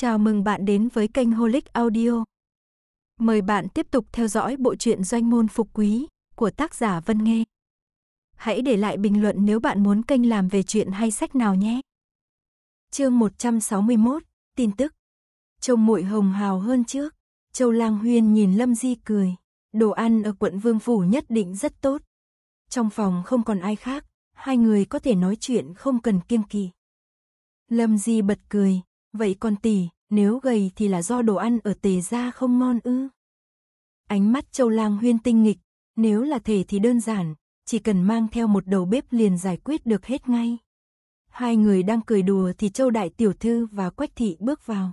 Chào mừng bạn đến với kênh Holic Audio. Mời bạn tiếp tục theo dõi bộ truyện Doanh môn phục quý của tác giả Vân Nghê. Hãy để lại bình luận nếu bạn muốn kênh làm về chuyện hay sách nào nhé. Chương 161, tin tức. Trông muội hồng hào hơn trước, Châu Lang Huyên nhìn Lâm Di cười, đồ ăn ở quận Vương phủ nhất định rất tốt. Trong phòng không còn ai khác, hai người có thể nói chuyện không cần kiêng kỵ. Lâm Di bật cười, Vậy còn tỷ, nếu gầy thì là do đồ ăn ở tề gia không ngon ư? Ánh mắt Châu Lang Huyên tinh nghịch, nếu là thể thì đơn giản, chỉ cần mang theo một đầu bếp liền giải quyết được hết ngay. Hai người đang cười đùa thì Châu Đại Tiểu Thư và Quách Thị bước vào.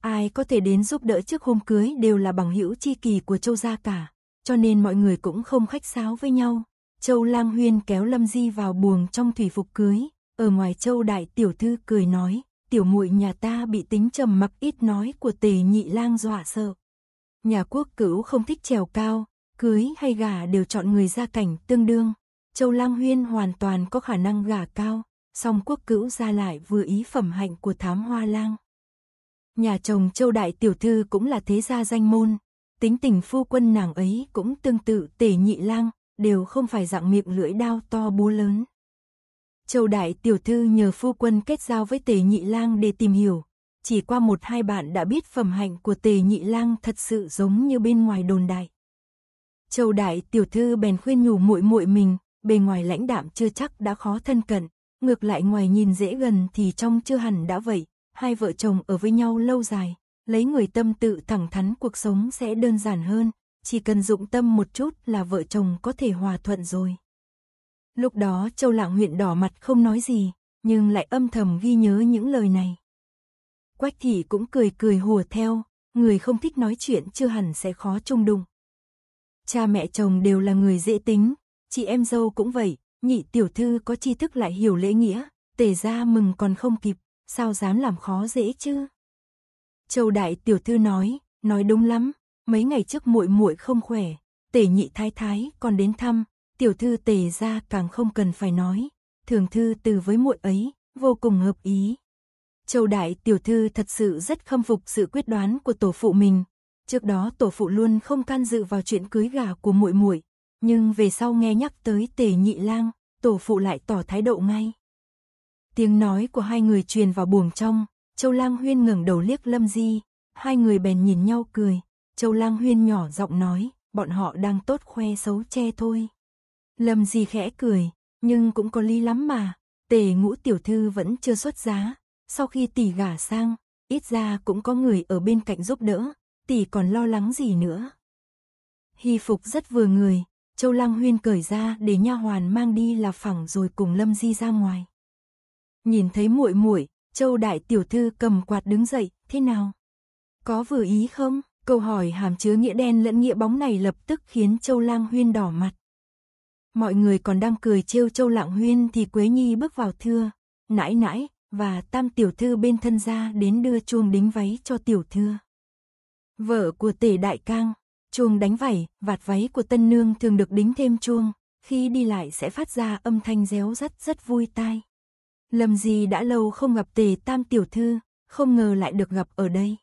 Ai có thể đến giúp đỡ trước hôm cưới đều là bằng hữu chi kỳ của Châu gia cả, cho nên mọi người cũng không khách sáo với nhau. Châu Lang Huyên kéo Lâm Di vào buồng trong thủy phục cưới, ở ngoài Châu Đại Tiểu Thư cười nói, tiểu muội nhà ta bị tính trầm mặc ít nói của tề nhị lang dọa sợ. Nhà quốc cửu không thích trèo cao, cưới hay gả đều chọn người gia cảnh tương đương. Châu Lang Huyên hoàn toàn có khả năng gả cao, song quốc cữu ra lại vừa ý phẩm hạnh của thám hoa lang. Nhà chồng Châu Đại Tiểu Thư cũng là thế gia danh môn, tính tình phu quân nàng ấy cũng tương tự tề nhị lang, đều không phải dạng miệng lưỡi đao to búa lớn. Châu Đại Tiểu Thư nhờ phu quân kết giao với Tề Nhị Lang để tìm hiểu. Chỉ qua một hai bạn đã biết phẩm hạnh của Tề Nhị Lang thật sự giống như bên ngoài đồn đại. Châu Đại Tiểu Thư bèn khuyên nhủ muội muội mình, bề ngoài lãnh đạm chưa chắc đã khó thân cận, ngược lại ngoài nhìn dễ gần thì trong chưa hẳn đã vậy, hai vợ chồng ở với nhau lâu dài, lấy người tâm tự thẳng thắn cuộc sống sẽ đơn giản hơn, chỉ cần dụng tâm một chút là vợ chồng có thể hòa thuận rồi. Lúc đó Châu Lạng huyện đỏ mặt không nói gì, nhưng lại âm thầm ghi nhớ những lời này. Quách thị cũng cười cười hùa theo, người không thích nói chuyện chưa hẳn sẽ khó chung đụng. Cha mẹ chồng đều là người dễ tính, chị em dâu cũng vậy, nhị tiểu thư có tri thức lại hiểu lễ nghĩa, tề ra mừng còn không kịp, sao dám làm khó dễ chứ? Châu đại tiểu thư nói, nói đúng lắm, mấy ngày trước muội muội không khỏe, tề nhị thái thái còn đến thăm, tiểu thư tề ra càng không cần phải nói, thường thư từ với muội ấy, vô cùng hợp ý. Châu đại tiểu thư thật sự rất khâm phục sự quyết đoán của tổ phụ mình. Trước đó tổ phụ luôn không can dự vào chuyện cưới gả của muội muội, nhưng về sau nghe nhắc tới Tề Nhị Lang, tổ phụ lại tỏ thái độ ngay. Tiếng nói của hai người truyền vào buồng trong, Châu Lang Huyên ngẩng đầu liếc Lâm Di, hai người bèn nhìn nhau cười, Châu Lang Huyên nhỏ giọng nói, bọn họ đang tốt khoe xấu che thôi. Lâm Di khẽ cười, nhưng cũng có lý lắm mà, tề ngũ tiểu thư vẫn chưa xuất giá, sau khi tỷ gả sang, ít ra cũng có người ở bên cạnh giúp đỡ, tỷ còn lo lắng gì nữa. Hy phục rất vừa người, Châu Lăng Huyên cởi ra để nha hoàn mang đi là phẳng rồi cùng Lâm Di ra ngoài. Nhìn thấy muội muội, Châu đại tiểu thư cầm quạt đứng dậy, thế nào? Có vừa ý không? Câu hỏi hàm chứa nghĩa đen lẫn nghĩa bóng này lập tức khiến Châu Lang Huyên đỏ mặt. Mọi người còn đang cười trêu châu lạng huyên thì Quế Nhi bước vào thưa, nãi nãi, và tam tiểu thư bên thân gia đến đưa chuông đính váy cho tiểu thưa. Vợ của tể đại cang, chuông đánh vảy, vạt váy của tân nương thường được đính thêm chuông, khi đi lại sẽ phát ra âm thanh réo rắt rất vui tai. lầm gì đã lâu không gặp tề tam tiểu thư, không ngờ lại được gặp ở đây.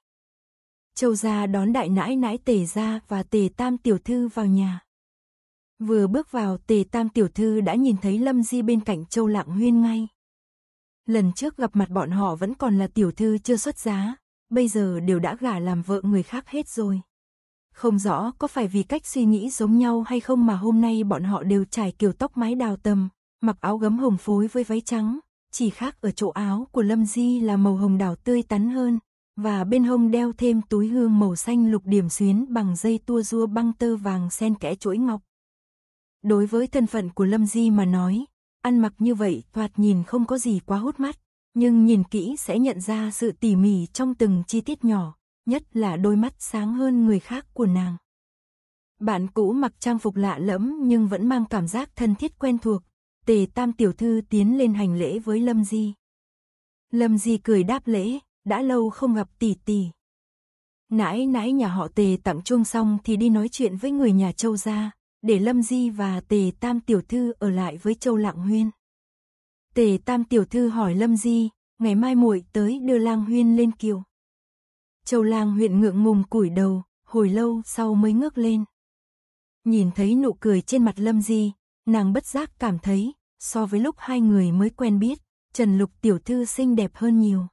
Châu gia đón đại nãi nãi tề gia và tề tam tiểu thư vào nhà. Vừa bước vào tề tam tiểu thư đã nhìn thấy Lâm Di bên cạnh Châu Lạng Huyên ngay. Lần trước gặp mặt bọn họ vẫn còn là tiểu thư chưa xuất giá, bây giờ đều đã gả làm vợ người khác hết rồi. Không rõ có phải vì cách suy nghĩ giống nhau hay không mà hôm nay bọn họ đều trải kiểu tóc mái đào tầm, mặc áo gấm hồng phối với váy trắng, chỉ khác ở chỗ áo của Lâm Di là màu hồng đào tươi tắn hơn, và bên hông đeo thêm túi hương màu xanh lục điểm xuyến bằng dây tua rua băng tơ vàng xen kẽ chuỗi ngọc. Đối với thân phận của Lâm Di mà nói, ăn mặc như vậy thoạt nhìn không có gì quá hút mắt, nhưng nhìn kỹ sẽ nhận ra sự tỉ mỉ trong từng chi tiết nhỏ, nhất là đôi mắt sáng hơn người khác của nàng. Bạn cũ mặc trang phục lạ lẫm nhưng vẫn mang cảm giác thân thiết quen thuộc, tề tam tiểu thư tiến lên hành lễ với Lâm Di. Lâm Di cười đáp lễ, đã lâu không gặp tỷ tỷ. Nãy nãy nhà họ tề tặng chuông xong thì đi nói chuyện với người nhà châu gia, để Lâm Di và Tề Tam Tiểu Thư ở lại với Châu Lạng Huyên. Tề Tam Tiểu Thư hỏi Lâm Di, ngày mai muội tới đưa Lang Huyên lên kiều. Châu Lang huyện ngượng ngùng củi đầu, hồi lâu sau mới ngước lên. Nhìn thấy nụ cười trên mặt Lâm Di, nàng bất giác cảm thấy, so với lúc hai người mới quen biết, Trần Lục Tiểu Thư xinh đẹp hơn nhiều.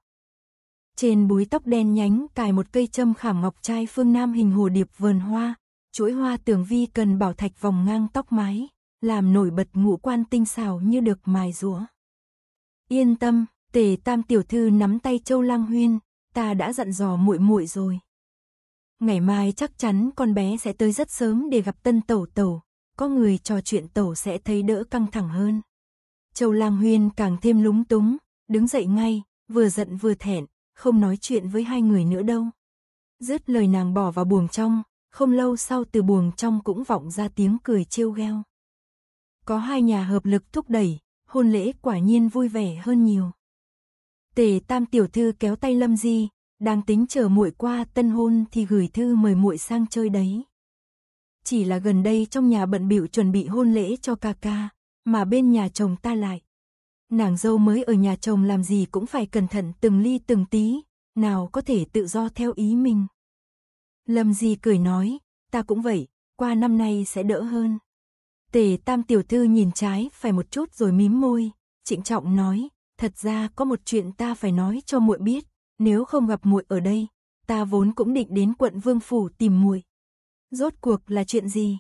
Trên búi tóc đen nhánh cài một cây châm khảm ngọc trai phương Nam hình hồ điệp vườn hoa, chuỗi hoa tường vi cần bảo thạch vòng ngang tóc mái, làm nổi bật ngũ quan tinh xảo như được mài rũa. Yên tâm, Tề Tam tiểu thư nắm tay Châu Lang Huyên, ta đã dặn dò muội muội rồi. Ngày mai chắc chắn con bé sẽ tới rất sớm để gặp Tân Tẩu Tẩu, có người trò chuyện Tẩu sẽ thấy đỡ căng thẳng hơn. Châu Lang Huyên càng thêm lúng túng, đứng dậy ngay, vừa giận vừa thẹn, không nói chuyện với hai người nữa đâu. Dứt lời nàng bỏ vào buồng trong, không lâu sau từ buồng trong cũng vọng ra tiếng cười trêu gheo. Có hai nhà hợp lực thúc đẩy, hôn lễ quả nhiên vui vẻ hơn nhiều. Tề Tam tiểu thư kéo tay Lâm Di, đang tính chờ muội qua tân hôn thì gửi thư mời muội sang chơi đấy. Chỉ là gần đây trong nhà bận bịu chuẩn bị hôn lễ cho ca ca, mà bên nhà chồng ta lại. Nàng dâu mới ở nhà chồng làm gì cũng phải cẩn thận từng ly từng tí, nào có thể tự do theo ý mình. Lâm Di cười nói, ta cũng vậy, qua năm nay sẽ đỡ hơn. Tề tam tiểu thư nhìn trái phải một chút rồi mím môi, trịnh trọng nói, thật ra có một chuyện ta phải nói cho muội biết, nếu không gặp muội ở đây, ta vốn cũng định đến quận Vương Phủ tìm muội. Rốt cuộc là chuyện gì?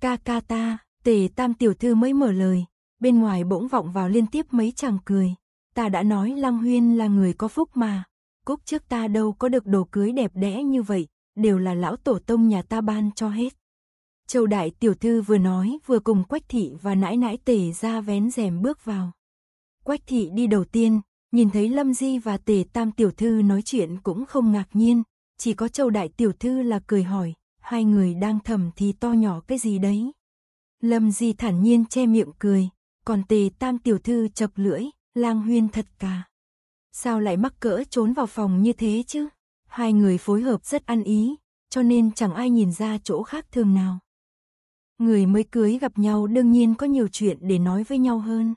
Ca ca ta, tề tam tiểu thư mới mở lời, bên ngoài bỗng vọng vào liên tiếp mấy chàng cười. Ta đã nói Lăng Huyên là người có phúc mà, cúc trước ta đâu có được đồ cưới đẹp đẽ như vậy, đều là lão tổ tông nhà ta ban cho hết. Châu đại tiểu thư vừa nói vừa cùng Quách thị và nãi nãi tề ra vén rèm bước vào. Quách thị đi đầu tiên, nhìn thấy Lâm Di và tề tam tiểu thư nói chuyện cũng không ngạc nhiên, chỉ có châu đại tiểu thư là cười hỏi, hai người đang thầm thì to nhỏ cái gì đấy. Lâm Di thản nhiên che miệng cười, còn tề tam tiểu thư chập lưỡi, lang huyên thật cả. Sao lại mắc cỡ trốn vào phòng như thế chứ? Hai người phối hợp rất ăn ý, cho nên chẳng ai nhìn ra chỗ khác thường nào. Người mới cưới gặp nhau đương nhiên có nhiều chuyện để nói với nhau hơn.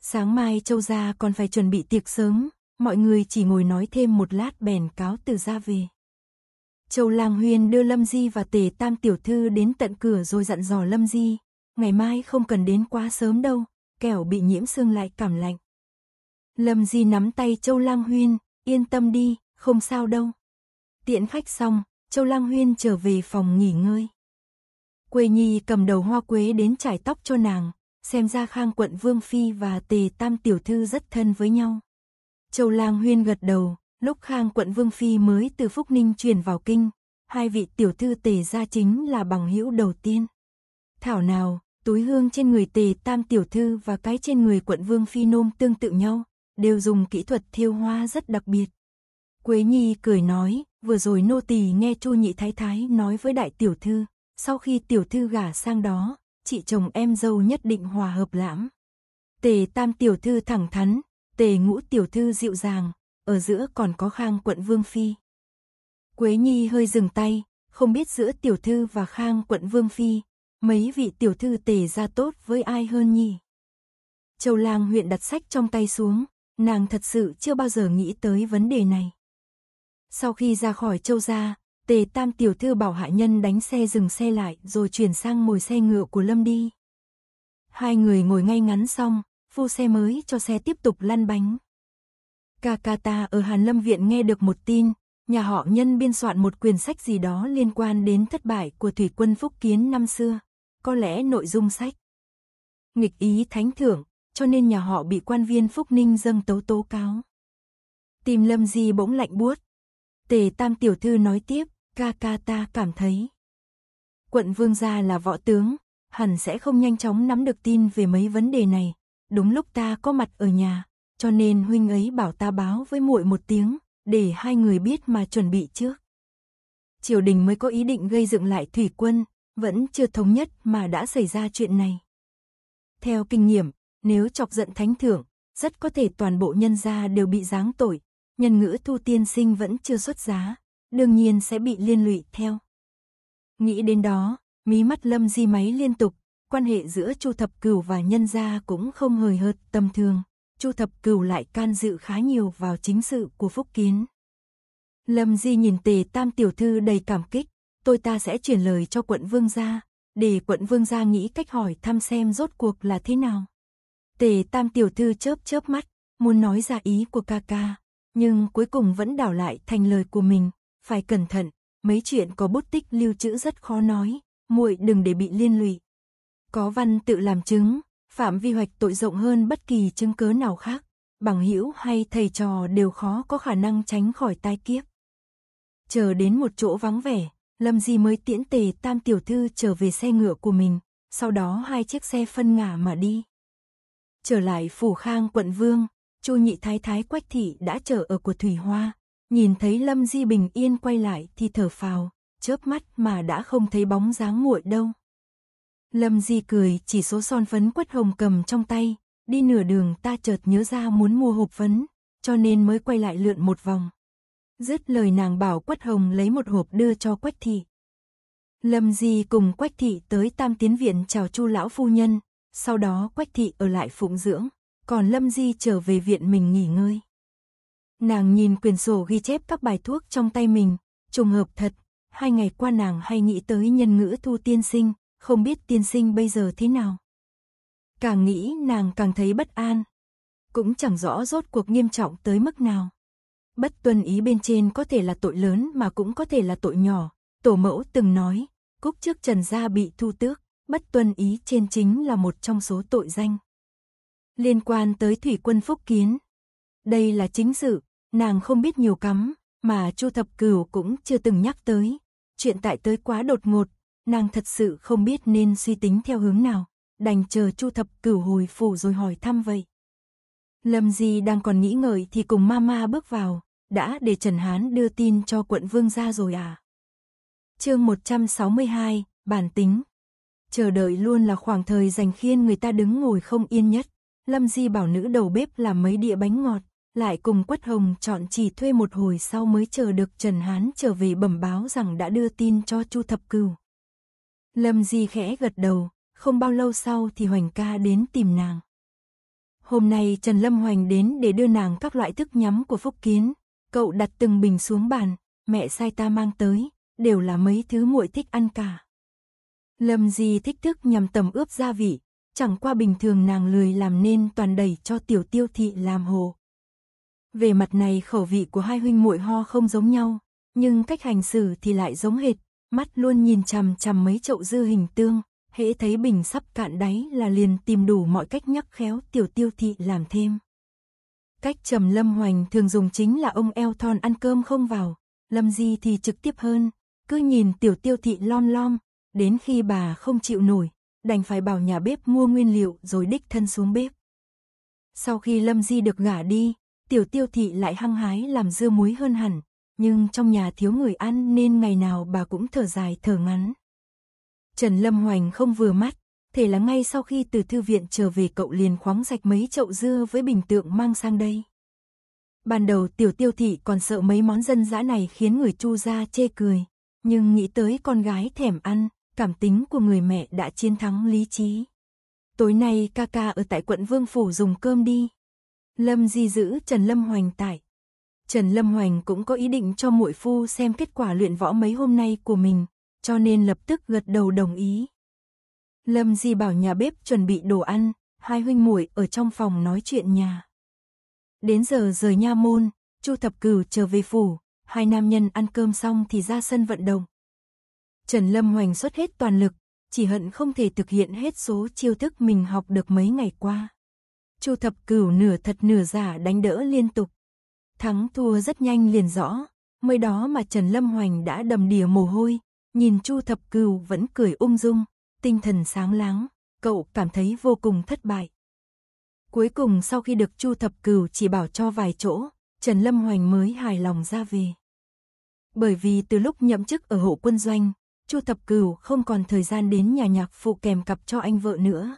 Sáng mai Châu Gia còn phải chuẩn bị tiệc sớm, mọi người chỉ ngồi nói thêm một lát bèn cáo từ ra về. Châu Lang Huyên đưa Lâm Di và Tề Tam Tiểu Thư đến tận cửa rồi dặn dò Lâm Di, ngày mai không cần đến quá sớm đâu, kẻo bị nhiễm xương lại cảm lạnh. Lâm Di nắm tay Châu Lang Huyên, yên tâm đi, không sao đâu. tiện khách xong, Châu Lang Huyên trở về phòng nghỉ ngơi. Quê Nhi cầm đầu hoa quế đến trải tóc cho nàng, xem ra Khang quận Vương Phi và Tề Tam Tiểu Thư rất thân với nhau. Châu Lang Huyên gật đầu, lúc Khang quận Vương Phi mới từ Phúc Ninh chuyển vào kinh, hai vị tiểu thư Tề gia chính là bằng hữu đầu tiên. Thảo nào, túi hương trên người Tề Tam Tiểu Thư và cái trên người quận Vương Phi nôm tương tự nhau, đều dùng kỹ thuật thiêu hoa rất đặc biệt. Quế Nhi cười nói, vừa rồi nô tỳ nghe Chu Nhị Thái Thái nói với đại tiểu thư, sau khi tiểu thư gả sang đó, chị chồng em dâu nhất định hòa hợp lãm. Tề Tam tiểu thư thẳng thắn, Tề Ngũ tiểu thư dịu dàng, ở giữa còn có Khang quận vương phi. Quế Nhi hơi dừng tay, không biết giữa tiểu thư và Khang quận vương phi, mấy vị tiểu thư Tề gia tốt với ai hơn nhỉ? Châu Lang huyện đặt sách trong tay xuống, nàng thật sự chưa bao giờ nghĩ tới vấn đề này. Sau khi ra khỏi châu gia, tề tam tiểu thư bảo hạ nhân đánh xe dừng xe lại rồi chuyển sang ngồi xe ngựa của Lâm đi. Hai người ngồi ngay ngắn xong, phu xe mới cho xe tiếp tục lăn bánh. Kakata ở Hàn Lâm Viện nghe được một tin, nhà họ nhân biên soạn một quyển sách gì đó liên quan đến thất bại của thủy quân Phúc Kiến năm xưa. Có lẽ nội dung sách nghịch ý thánh thưởng, cho nên nhà họ bị quan viên Phúc Ninh dâng tấu tố cáo. Tìm Lâm Di bỗng lạnh buốt, Tề Tam Tiểu Thư nói tiếp, ca ca ta cảm thấy. Quận Vương Gia là võ tướng, hẳn sẽ không nhanh chóng nắm được tin về mấy vấn đề này. Đúng lúc ta có mặt ở nhà, cho nên huynh ấy bảo ta báo với muội một tiếng, để hai người biết mà chuẩn bị trước. Triều đình mới có ý định gây dựng lại thủy quân, vẫn chưa thống nhất mà đã xảy ra chuyện này. Theo kinh nghiệm, nếu chọc giận thánh thượng, rất có thể toàn bộ nhân gia đều bị giáng tội, nhân ngữ thu tiên sinh vẫn chưa xuất giá, đương nhiên sẽ bị liên lụy theo. Nghĩ đến đó, mí mắt lâm di máy liên tục, quan hệ giữa Chu Thập Cửu và nhân gia cũng không hời hợt tầm thường. Chu Thập Cửu lại can dự khá nhiều vào chính sự của Phúc Kiến. Lâm Di nhìn Tề Tam tiểu thư đầy cảm kích, tôi ta sẽ chuyển lời cho quận vương gia, để quận vương gia nghĩ cách hỏi thăm xem rốt cuộc là thế nào. Tề Tam tiểu thư chớp chớp mắt, muốn nói ra ý của ca ca, nhưng cuối cùng vẫn đảo lại thành lời của mình, phải cẩn thận, mấy chuyện có bút tích lưu trữ rất khó nói, muội đừng để bị liên lụy. Có văn tự làm chứng, phạm vi hoạch tội rộng hơn bất kỳ chứng cớ nào khác, bằng hữu hay thầy trò đều khó có khả năng tránh khỏi tai kiếp. Chờ đến một chỗ vắng vẻ, Lâm Di mới tiễn tề tam tiểu thư trở về xe ngựa của mình, sau đó hai chiếc xe phân ngả mà đi. Trở lại phủ khang quận vương, Chu nhị thái thái quách thị đã chờ ở của Thủy Hoa, nhìn thấy Lâm Di bình yên quay lại thì thở phào, chớp mắt mà đã không thấy bóng dáng muội đâu. Lâm Di cười chỉ số son phấn quất hồng cầm trong tay, đi nửa đường ta chợt nhớ ra muốn mua hộp phấn, cho nên mới quay lại lượn một vòng. Dứt lời nàng bảo quất hồng lấy một hộp đưa cho quách thị. Lâm Di cùng quách thị tới tam tiến viện chào chu lão phu nhân, sau đó quách thị ở lại phụng dưỡng còn Lâm Di trở về viện mình nghỉ ngơi. Nàng nhìn quyển sổ ghi chép các bài thuốc trong tay mình, trùng hợp thật, hai ngày qua nàng hay nghĩ tới nhân ngữ thu tiên sinh, không biết tiên sinh bây giờ thế nào. Càng nghĩ nàng càng thấy bất an, cũng chẳng rõ rốt cuộc nghiêm trọng tới mức nào. Bất tuân ý bên trên có thể là tội lớn mà cũng có thể là tội nhỏ, tổ mẫu từng nói, cúc trước trần gia bị thu tước, bất tuân ý trên chính là một trong số tội danh liên quan tới thủy quân phúc kiến. Đây là chính sự, nàng không biết nhiều cắm, mà Chu Thập Cửu cũng chưa từng nhắc tới. Chuyện tại tới quá đột ngột, nàng thật sự không biết nên suy tính theo hướng nào, đành chờ Chu Thập Cửu hồi phủ rồi hỏi thăm vậy. Lâm Di đang còn nghĩ ngợi thì cùng Mama bước vào, đã để Trần Hán đưa tin cho quận vương ra rồi à? Chương 162, bản tính. Chờ đợi luôn là khoảng thời dành khiên người ta đứng ngồi không yên nhất. Lâm Di bảo nữ đầu bếp làm mấy đĩa bánh ngọt, lại cùng Quất Hồng chọn chỉ thuê một hồi sau mới chờ được Trần Hán trở về bẩm báo rằng đã đưa tin cho Chu Thập Cửu. Lâm Di khẽ gật đầu, không bao lâu sau thì Hoành ca đến tìm nàng. Hôm nay Trần Lâm Hoành đến để đưa nàng các loại thức nhắm của Phúc Kiến, cậu đặt từng bình xuống bàn, mẹ sai ta mang tới, đều là mấy thứ muội thích ăn cả. Lâm Di thích thức nhằm tầm ướp gia vị, chẳng qua bình thường nàng lười làm nên toàn đẩy cho tiểu tiêu thị làm hồ. Về mặt này khẩu vị của hai huynh muội ho không giống nhau, nhưng cách hành xử thì lại giống hệt, mắt luôn nhìn chằm chằm mấy chậu dư hình tương, hễ thấy bình sắp cạn đáy là liền tìm đủ mọi cách nhắc khéo tiểu tiêu thị làm thêm. Cách trầm Lâm Hoành thường dùng chính là ông eo thon ăn cơm không vào, Lâm Di thì trực tiếp hơn, cứ nhìn tiểu tiêu thị lon lom, đến khi bà không chịu nổi, đành phải bảo nhà bếp mua nguyên liệu rồi đích thân xuống bếp. Sau khi Lâm Di được gả đi, tiểu tiêu thị lại hăng hái làm dưa muối hơn hẳn, nhưng trong nhà thiếu người ăn nên ngày nào bà cũng thở dài thở ngắn. Trần Lâm Hoành không vừa mắt, thể là ngay sau khi từ thư viện trở về cậu liền khoáng sạch mấy chậu dưa với bình tượng mang sang đây. Ban đầu tiểu tiêu thị còn sợ mấy món dân dã này khiến người chu ra chê cười, nhưng nghĩ tới con gái thèm ăn, cảm tính của người mẹ đã chiến thắng lý trí. Tối nay ca ca ở tại quận Vương Phủ dùng cơm đi. Lâm Di giữ Trần Lâm Hoành tại. Trần Lâm Hoành cũng có ý định cho muội phu xem kết quả luyện võ mấy hôm nay của mình, cho nên lập tức gật đầu đồng ý. Lâm Di bảo nhà bếp chuẩn bị đồ ăn, hai huynh muội ở trong phòng nói chuyện nhà. Đến giờ rời nha môn, Chu Thập Cửu trở về phủ, hai nam nhân ăn cơm xong thì ra sân vận động, Trần Lâm Hoành xuất hết toàn lực, chỉ hận không thể thực hiện hết số chiêu thức mình học được mấy ngày qua. Chu thập cửu nửa thật nửa giả đánh đỡ liên tục. Thắng thua rất nhanh liền rõ, mới đó mà Trần Lâm Hoành đã đầm đìa mồ hôi, nhìn Chu thập cửu vẫn cười ung dung, tinh thần sáng láng, cậu cảm thấy vô cùng thất bại. Cuối cùng sau khi được Chu thập cửu chỉ bảo cho vài chỗ, Trần Lâm Hoành mới hài lòng ra về. Bởi vì từ lúc nhậm chức ở hộ quân doanh, Chu Thập Cửu không còn thời gian đến nhà nhạc phụ kèm cặp cho anh vợ nữa.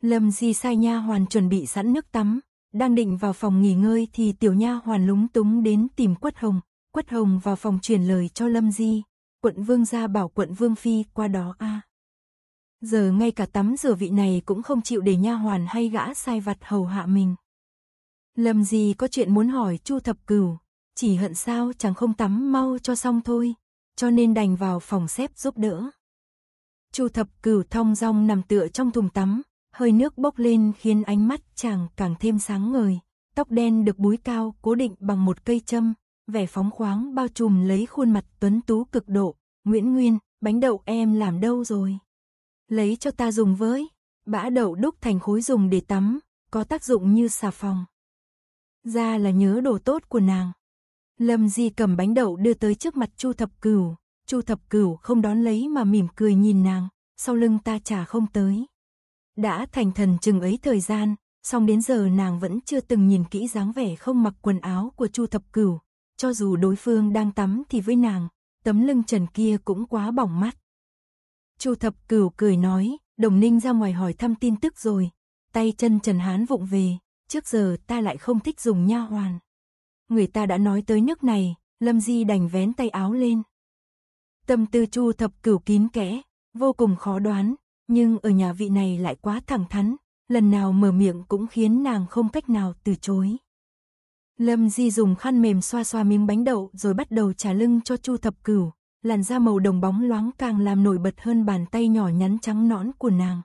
Lâm Di sai nha hoàn chuẩn bị sẵn nước tắm, đang định vào phòng nghỉ ngơi thì tiểu nha hoàn lúng túng đến tìm Quất Hồng, Quất Hồng vào phòng truyền lời cho Lâm Di, quận vương gia bảo quận vương phi qua đó a. Giờ ngay cả tắm rửa vị này cũng không chịu để nha hoàn hay gã sai vặt hầu hạ mình. Lâm Di có chuyện muốn hỏi Chu Thập Cửu, chỉ hận sao chẳng không tắm mau cho xong thôi, cho nên đành vào phòng xếp giúp đỡ. Chu thập cửu thong dong nằm tựa trong thùng tắm, hơi nước bốc lên khiến ánh mắt chàng càng thêm sáng ngời, tóc đen được búi cao cố định bằng một cây châm, vẻ phóng khoáng bao trùm lấy khuôn mặt tuấn tú cực độ, Nguyễn Nguyên, bánh đậu em làm đâu rồi? Lấy cho ta dùng với, bã đậu đúc thành khối dùng để tắm, có tác dụng như xà phòng. Ra là nhớ đồ tốt của nàng. Lâm Di cầm bánh đậu đưa tới trước mặt Chu Thập Cửu, Chu Thập Cửu không đón lấy mà mỉm cười nhìn nàng, sau lưng ta trả không tới. Đã thành thần chừng ấy thời gian, song đến giờ nàng vẫn chưa từng nhìn kỹ dáng vẻ không mặc quần áo của Chu Thập Cửu, cho dù đối phương đang tắm thì với nàng, tấm lưng trần kia cũng quá bỏng mắt. Chu Thập Cửu cười nói, Đồng Ninh ra ngoài hỏi thăm tin tức rồi, tay chân Trần Hán vụng về, trước giờ ta lại không thích dùng nha hoàn người ta đã nói tới nước này, Lâm Di đành vén tay áo lên. Tâm tư Chu Thập Cửu kín kẽ, vô cùng khó đoán, nhưng ở nhà vị này lại quá thẳng thắn, lần nào mở miệng cũng khiến nàng không cách nào từ chối. Lâm Di dùng khăn mềm xoa xoa miếng bánh đậu rồi bắt đầu trả lưng cho Chu Thập Cửu, làn da màu đồng bóng loáng càng làm nổi bật hơn bàn tay nhỏ nhắn trắng nõn của nàng.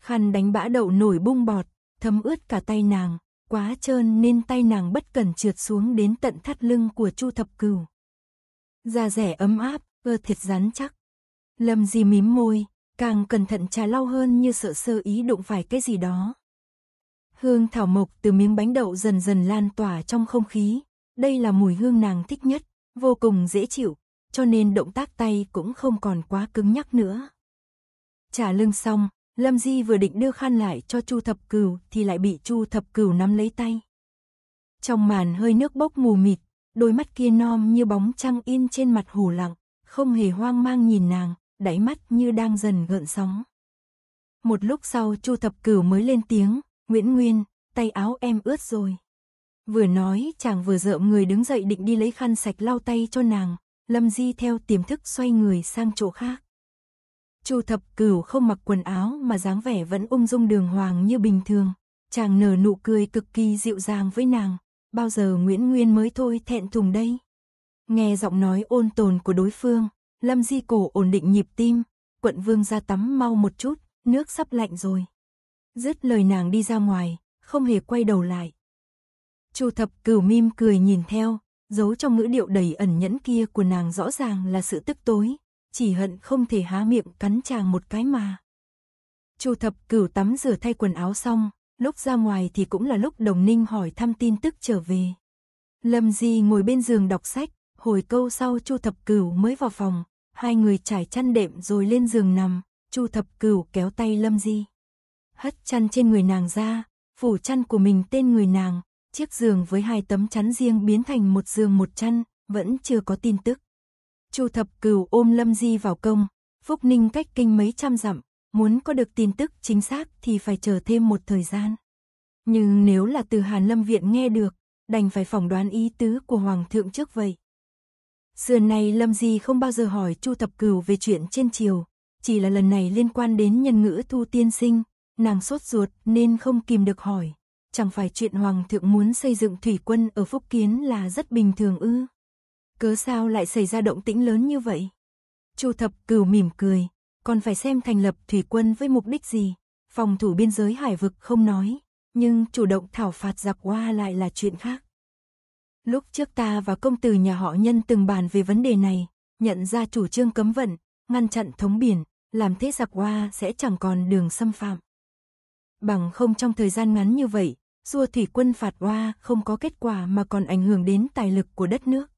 Khăn đánh bã đậu nổi bung bọt, thấm ướt cả tay nàng, quá trơn nên tay nàng bất cần trượt xuống đến tận thắt lưng của Chu Thập Cửu. Da rẻ ấm áp, cơ thịt rắn chắc. Lâm Di mím môi, càng cẩn thận trà lau hơn như sợ sơ ý đụng phải cái gì đó. Hương thảo mộc từ miếng bánh đậu dần dần lan tỏa trong không khí, đây là mùi hương nàng thích nhất, vô cùng dễ chịu, cho nên động tác tay cũng không còn quá cứng nhắc nữa. Trả lưng xong, Lâm Di vừa định đưa khăn lại cho Chu Thập Cửu thì lại bị Chu Thập Cửu nắm lấy tay. Trong màn hơi nước bốc mù mịt, đôi mắt kia non như bóng trăng in trên mặt hồ lặng, không hề hoang mang nhìn nàng, đáy mắt như đang dần gợn sóng. Một lúc sau Chu Thập Cửu mới lên tiếng, "Nguyễn Nguyên, tay áo em ướt rồi." Vừa nói, chàng vừa rợm người đứng dậy định đi lấy khăn sạch lau tay cho nàng, Lâm Di theo tiềm thức xoay người sang chỗ khác. Chu Thập Cửu không mặc quần áo mà dáng vẻ vẫn ung dung đường hoàng như bình thường. Chàng nở nụ cười cực kỳ dịu dàng với nàng. Bao giờ Nguyễn Nguyên mới thôi thẹn thùng đây? Nghe giọng nói ôn tồn của đối phương, Lâm Di Cổ ổn định nhịp tim. Quận Vương ra tắm mau một chút, nước sắp lạnh rồi. Dứt lời nàng đi ra ngoài, không hề quay đầu lại. Chu Thập Cửu mim cười nhìn theo, giấu trong ngữ điệu đầy ẩn nhẫn kia của nàng rõ ràng là sự tức tối, chỉ hận không thể há miệng cắn chàng một cái mà. Chu thập cửu tắm rửa thay quần áo xong, lúc ra ngoài thì cũng là lúc đồng ninh hỏi thăm tin tức trở về. Lâm Di ngồi bên giường đọc sách, hồi câu sau Chu thập cửu mới vào phòng, hai người trải chăn đệm rồi lên giường nằm, Chu thập cửu kéo tay Lâm Di. Hất chăn trên người nàng ra, phủ chăn của mình tên người nàng, chiếc giường với hai tấm chắn riêng biến thành một giường một chăn, vẫn chưa có tin tức. Chu Thập Cửu ôm Lâm Di vào công, Phúc Ninh cách kinh mấy trăm dặm, muốn có được tin tức chính xác thì phải chờ thêm một thời gian. Nhưng nếu là từ Hàn Lâm Viện nghe được, đành phải phỏng đoán ý tứ của Hoàng thượng trước vậy. Xưa nay Lâm Di không bao giờ hỏi Chu Thập Cửu về chuyện trên triều, chỉ là lần này liên quan đến nhân ngữ thu tiên sinh, nàng sốt ruột nên không kìm được hỏi. Chẳng phải chuyện Hoàng thượng muốn xây dựng thủy quân ở Phúc Kiến là rất bình thường ư. Cớ sao lại xảy ra động tĩnh lớn như vậy? Chu Thập Cửu mỉm cười, còn phải xem thành lập thủy quân với mục đích gì. Phòng thủ biên giới hải vực không nói, nhưng chủ động thảo phạt giặc qua lại là chuyện khác. Lúc trước ta và công tử nhà họ nhân từng bàn về vấn đề này, nhận ra chủ trương cấm vận, ngăn chặn thống biển, làm thế giặc qua sẽ chẳng còn đường xâm phạm. Bằng không trong thời gian ngắn như vậy, rùa thủy quân phạt qua không có kết quả mà còn ảnh hưởng đến tài lực của đất nước.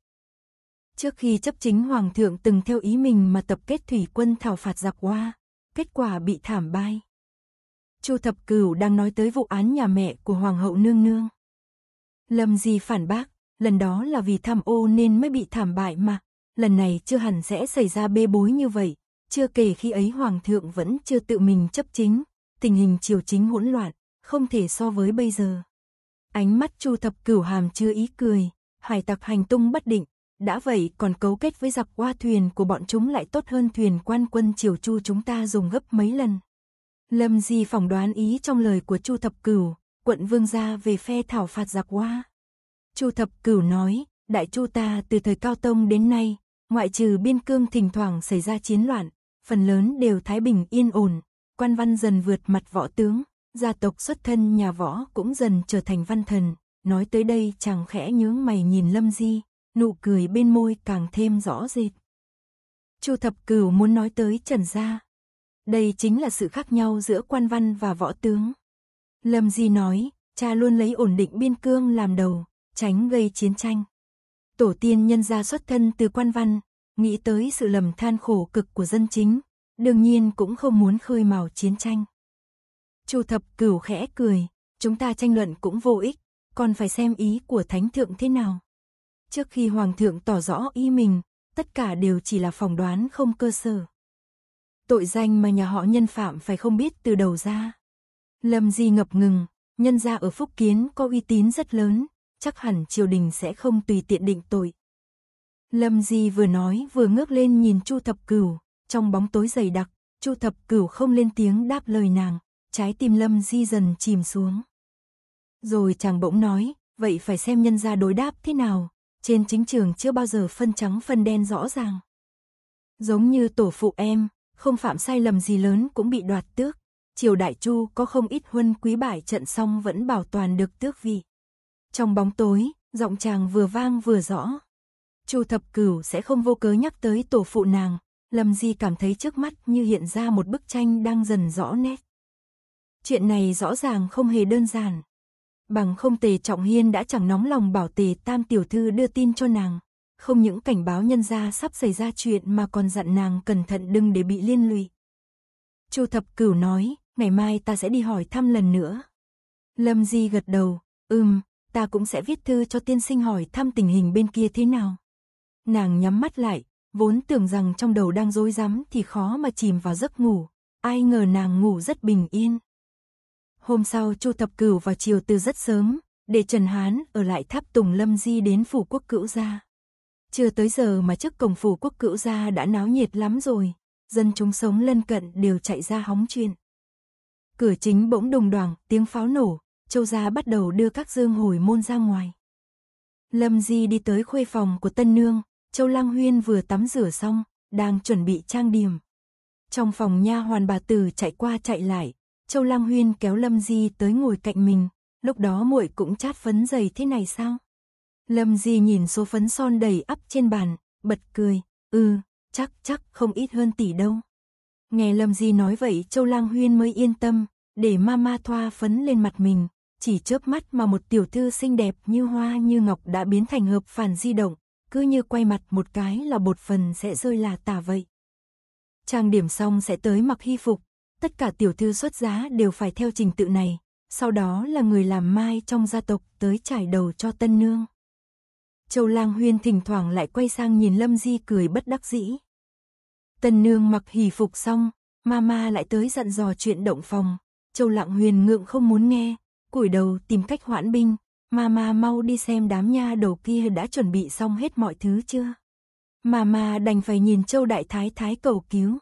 Trước khi chấp chính hoàng thượng từng theo ý mình mà tập kết thủy quân thảo phạt giặc hoa, kết quả bị thảm bại. Chu Thập Cửu đang nói tới vụ án nhà mẹ của hoàng hậu nương nương. Lâm Di phản bác, lần đó là vì tham ô nên mới bị thảm bại mà, lần này chưa hẳn sẽ xảy ra bê bối như vậy, chưa kể khi ấy hoàng thượng vẫn chưa tự mình chấp chính, tình hình triều chính hỗn loạn, không thể so với bây giờ. Ánh mắt Chu Thập Cửu hàm chứa ý cười, hải tặc hành tung bất định, đã vậy còn cấu kết với giặc qua thuyền của bọn chúng lại tốt hơn thuyền quan quân triều chu chúng ta dùng gấp mấy lần. Lâm Di phỏng đoán ý trong lời của Chu Thập Cửu, quận vương gia về phe thảo phạt giặc qua. Chu Thập Cửu nói, đại chu ta từ thời Cao Tông đến nay, ngoại trừ biên cương thỉnh thoảng xảy ra chiến loạn, phần lớn đều thái bình yên ổn, quan văn dần vượt mặt võ tướng, gia tộc xuất thân nhà võ cũng dần trở thành văn thần. Nói tới đây chàng khẽ nhướng mày nhìn Lâm Di, nụ cười bên môi càng thêm rõ rệt. Chu Thập Cửu muốn nói tới Trần Gia. Đây chính là sự khác nhau giữa quan văn và võ tướng. Lâm Di nói, cha luôn lấy ổn định biên cương làm đầu, tránh gây chiến tranh. Tổ tiên nhân gia xuất thân từ quan văn, nghĩ tới sự lầm than khổ cực của dân chính, đương nhiên cũng không muốn khơi mào chiến tranh. Chu Thập Cửu khẽ cười, chúng ta tranh luận cũng vô ích, còn phải xem ý của thánh thượng thế nào. Trước khi Hoàng thượng tỏ rõ ý mình, tất cả đều chỉ là phỏng đoán không cơ sở. Tội danh mà nhà họ nhân phạm phải không biết từ đầu ra. Lâm Di ngập ngừng, nhân gia ở Phúc Kiến có uy tín rất lớn, chắc hẳn triều đình sẽ không tùy tiện định tội. Lâm Di vừa nói vừa ngước lên nhìn Chu Thập Cửu, trong bóng tối dày đặc, Chu Thập Cửu không lên tiếng đáp lời nàng, trái tim Lâm Di dần chìm xuống. Rồi chàng bỗng nói, vậy phải xem nhân gia đối đáp thế nào, trên chính trường chưa bao giờ phân trắng phân đen rõ ràng. Giống như tổ phụ em, không phạm sai lầm gì lớn cũng bị đoạt tước. Triều Đại Chu có không ít huân quý bại trận xong vẫn bảo toàn được tước vị. Trong bóng tối, giọng chàng vừa vang vừa rõ. Chu Thập Cửu sẽ không vô cớ nhắc tới tổ phụ nàng, Lâm Di cảm thấy trước mắt như hiện ra một bức tranh đang dần rõ nét. Chuyện này rõ ràng không hề đơn giản. Bằng không Tề Trọng Hiên đã chẳng nóng lòng bảo Tề Tam Tiểu Thư đưa tin cho nàng. Không những cảnh báo nhân gia sắp xảy ra chuyện mà còn dặn nàng cẩn thận đừng để bị liên lụy. châu Thập Cửu nói, ngày mai ta sẽ đi hỏi thăm lần nữa. Lâm Di gật đầu, ừm, ta cũng sẽ viết thư cho tiên sinh hỏi thăm tình hình bên kia thế nào. Nàng nhắm mắt lại, vốn tưởng rằng trong đầu đang rối rắm thì khó mà chìm vào giấc ngủ, ai ngờ nàng ngủ rất bình yên. Hôm sau Chu thập Cửu vào chiều từ rất sớm, để Trần Hán ở lại tháp Tùng Lâm Di đến phủ quốc cữu gia. Chưa tới giờ mà trước cổng phủ quốc cữu gia đã náo nhiệt lắm rồi, dân chúng sống lân cận đều chạy ra hóng chuyện. Cửa chính bỗng đồng đoàng, tiếng pháo nổ, Châu gia bắt đầu đưa các dương hồi môn ra ngoài. Lâm Di đi tới khuê phòng của Tân Nương, Châu Lang Huyên vừa tắm rửa xong, đang chuẩn bị trang điểm. Trong phòng nha hoàn bà Từ chạy qua chạy lại, Châu Lang Huyên kéo Lâm Di tới ngồi cạnh mình, lúc đó muội cũng chát phấn dày thế này sao? Lâm Di nhìn số phấn son đầy ắp trên bàn, bật cười, ừ, chắc chắc không ít hơn tỷ đâu. Nghe Lâm Di nói vậy Châu Lang Huyên mới yên tâm, để mama thoa phấn lên mặt mình, chỉ chớp mắt mà một tiểu thư xinh đẹp như hoa như ngọc đã biến thành hợp phản di động, cứ như quay mặt một cái là bột phần sẽ rơi là tả vậy. Trang điểm xong sẽ tới mặc hy phục, tất cả tiểu thư xuất giá đều phải theo trình tự này, sau đó là người làm mai trong gia tộc tới trải đầu cho tân nương. Châu Lang Huyên thỉnh thoảng lại quay sang nhìn Lâm Di cười bất đắc dĩ. Tân nương mặc hỉ phục xong, mama lại tới dặn dò chuyện động phòng, Châu Lạng Huyền ngượng không muốn nghe, cúi đầu tìm cách hoãn binh, mama mau đi xem đám nha đầu kia đã chuẩn bị xong hết mọi thứ chưa. Mama đành phải nhìn Châu Đại Thái Thái cầu cứu.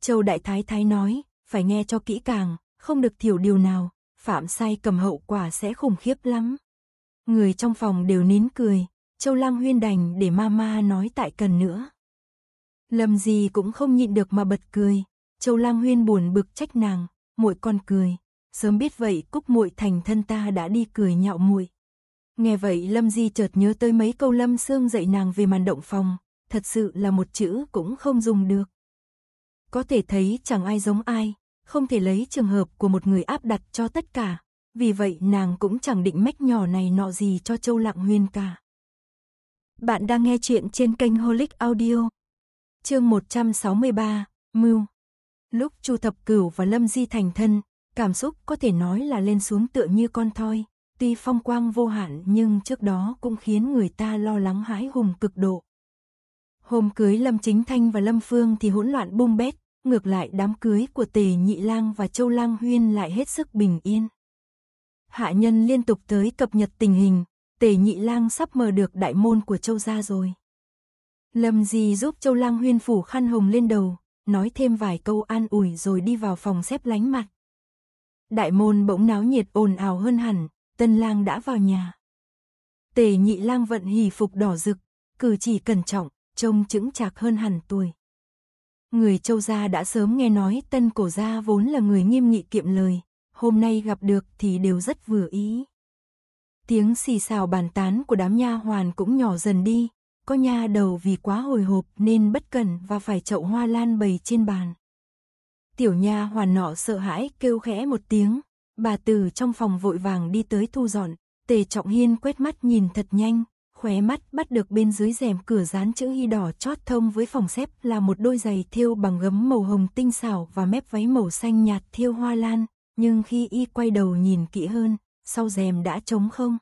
Châu Đại Thái Thái nói, phải nghe cho kỹ càng, không được thiểu điều nào, phạm sai cầm hậu quả sẽ khủng khiếp lắm. Người trong phòng đều nín cười, Châu Lăng Huyên đành để mama nói tại cần nữa. Lâm gì cũng không nhịn được mà bật cười, Châu Lăng Huyên buồn bực trách nàng, muội con cười, sớm biết vậy Cúc muội thành thân ta đã đi cười nhạo muội. Nghe vậy Lâm Di chợt nhớ tới mấy câu Lâm Sương dạy nàng về màn động phòng, thật sự là một chữ cũng không dùng được. Có thể thấy chẳng ai giống ai, không thể lấy trường hợp của một người áp đặt cho tất cả. Vì vậy nàng cũng chẳng định mách nhỏ này nọ gì cho Châu Lặng Huyên cả. Bạn đang nghe chuyện trên kênh Holic Audio. Chương 163, Mưu. Lúc Chu Thập Cửu và Lâm Di thành thân, cảm xúc có thể nói là lên xuống tựa như con thoi, tuy phong quang vô hạn nhưng trước đó cũng khiến người ta lo lắng hái hùng cực độ, Hôm cưới Lâm Chính Thanh và Lâm Phương thì hỗn loạn bung bét, ngược lại đám cưới của Tề Nhị Lang và Châu Lang Huyên lại hết sức bình yên. Hạ nhân liên tục tới cập nhật tình hình, Tề Nhị Lang sắp mở được đại môn của Châu gia rồi. Lâm Di giúp Châu Lang Huyên phủ khăn hồng lên đầu, nói thêm vài câu an ủi rồi đi vào phòng xếp lánh mặt. Đại môn bỗng náo nhiệt ồn ào hơn hẳn, Tân Lang đã vào nhà. Tề Nhị Lang vận hỉ phục đỏ rực, cử chỉ cẩn trọng, trông chững chạc hơn hẳn tuổi. Người châu gia đã sớm nghe nói tân cổ gia vốn là người nghiêm nghị kiệm lời, hôm nay gặp được thì đều rất vừa ý. Tiếng xì xào bàn tán của đám nha hoàn cũng nhỏ dần đi, có nha đầu vì quá hồi hộp nên bất cẩn và phải chậu hoa lan bầy trên bàn. Tiểu nha hoàn nọ sợ hãi kêu khẽ một tiếng, bà từ trong phòng vội vàng đi tới thu dọn, tề trọng hiên quét mắt nhìn thật nhanh, khóe mắt bắt được bên dưới rèm cửa dán chữ hy đỏ chót thông với phòng xếp là một đôi giày thêu bằng gấm màu hồng tinh xảo và mép váy màu xanh nhạt thêu hoa lan, nhưng khi y quay đầu nhìn kỹ hơn, sau rèm đã trống không.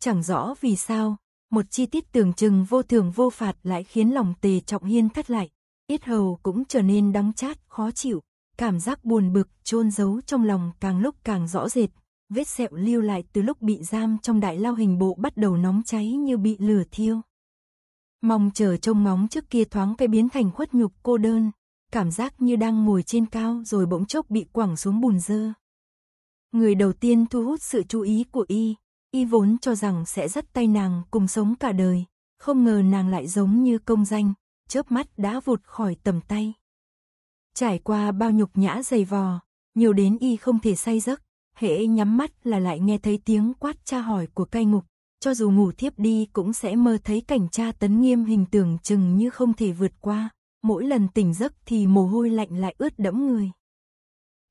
Chẳng rõ vì sao, một chi tiết tưởng chừng vô thường vô phạt lại khiến lòng tề trọng hiên thất lại, yết hầu cũng trở nên đắng chát, khó chịu, cảm giác buồn bực chôn giấu trong lòng càng lúc càng rõ rệt, vết sẹo lưu lại từ lúc bị giam trong đại lao hình bộ bắt đầu nóng cháy như bị lửa thiêu. Mong chờ trông ngóng trước kia thoáng cái biến thành khuất nhục cô đơn, cảm giác như đang ngồi trên cao rồi bỗng chốc bị quẳng xuống bùn dơ. Người đầu tiên thu hút sự chú ý của y, y vốn cho rằng sẽ dắt tay nàng cùng sống cả đời, không ngờ nàng lại giống như công danh, chớp mắt đã vụt khỏi tầm tay. Trải qua bao nhục nhã dày vò, nhiều đến y không thể say giấc, hễ nhắm mắt là lại nghe thấy tiếng quát tra hỏi của cai ngục, cho dù ngủ thiếp đi cũng sẽ mơ thấy cảnh tra tấn nghiêm hình tưởng chừng như không thể vượt qua, mỗi lần tỉnh giấc thì mồ hôi lạnh lại ướt đẫm người.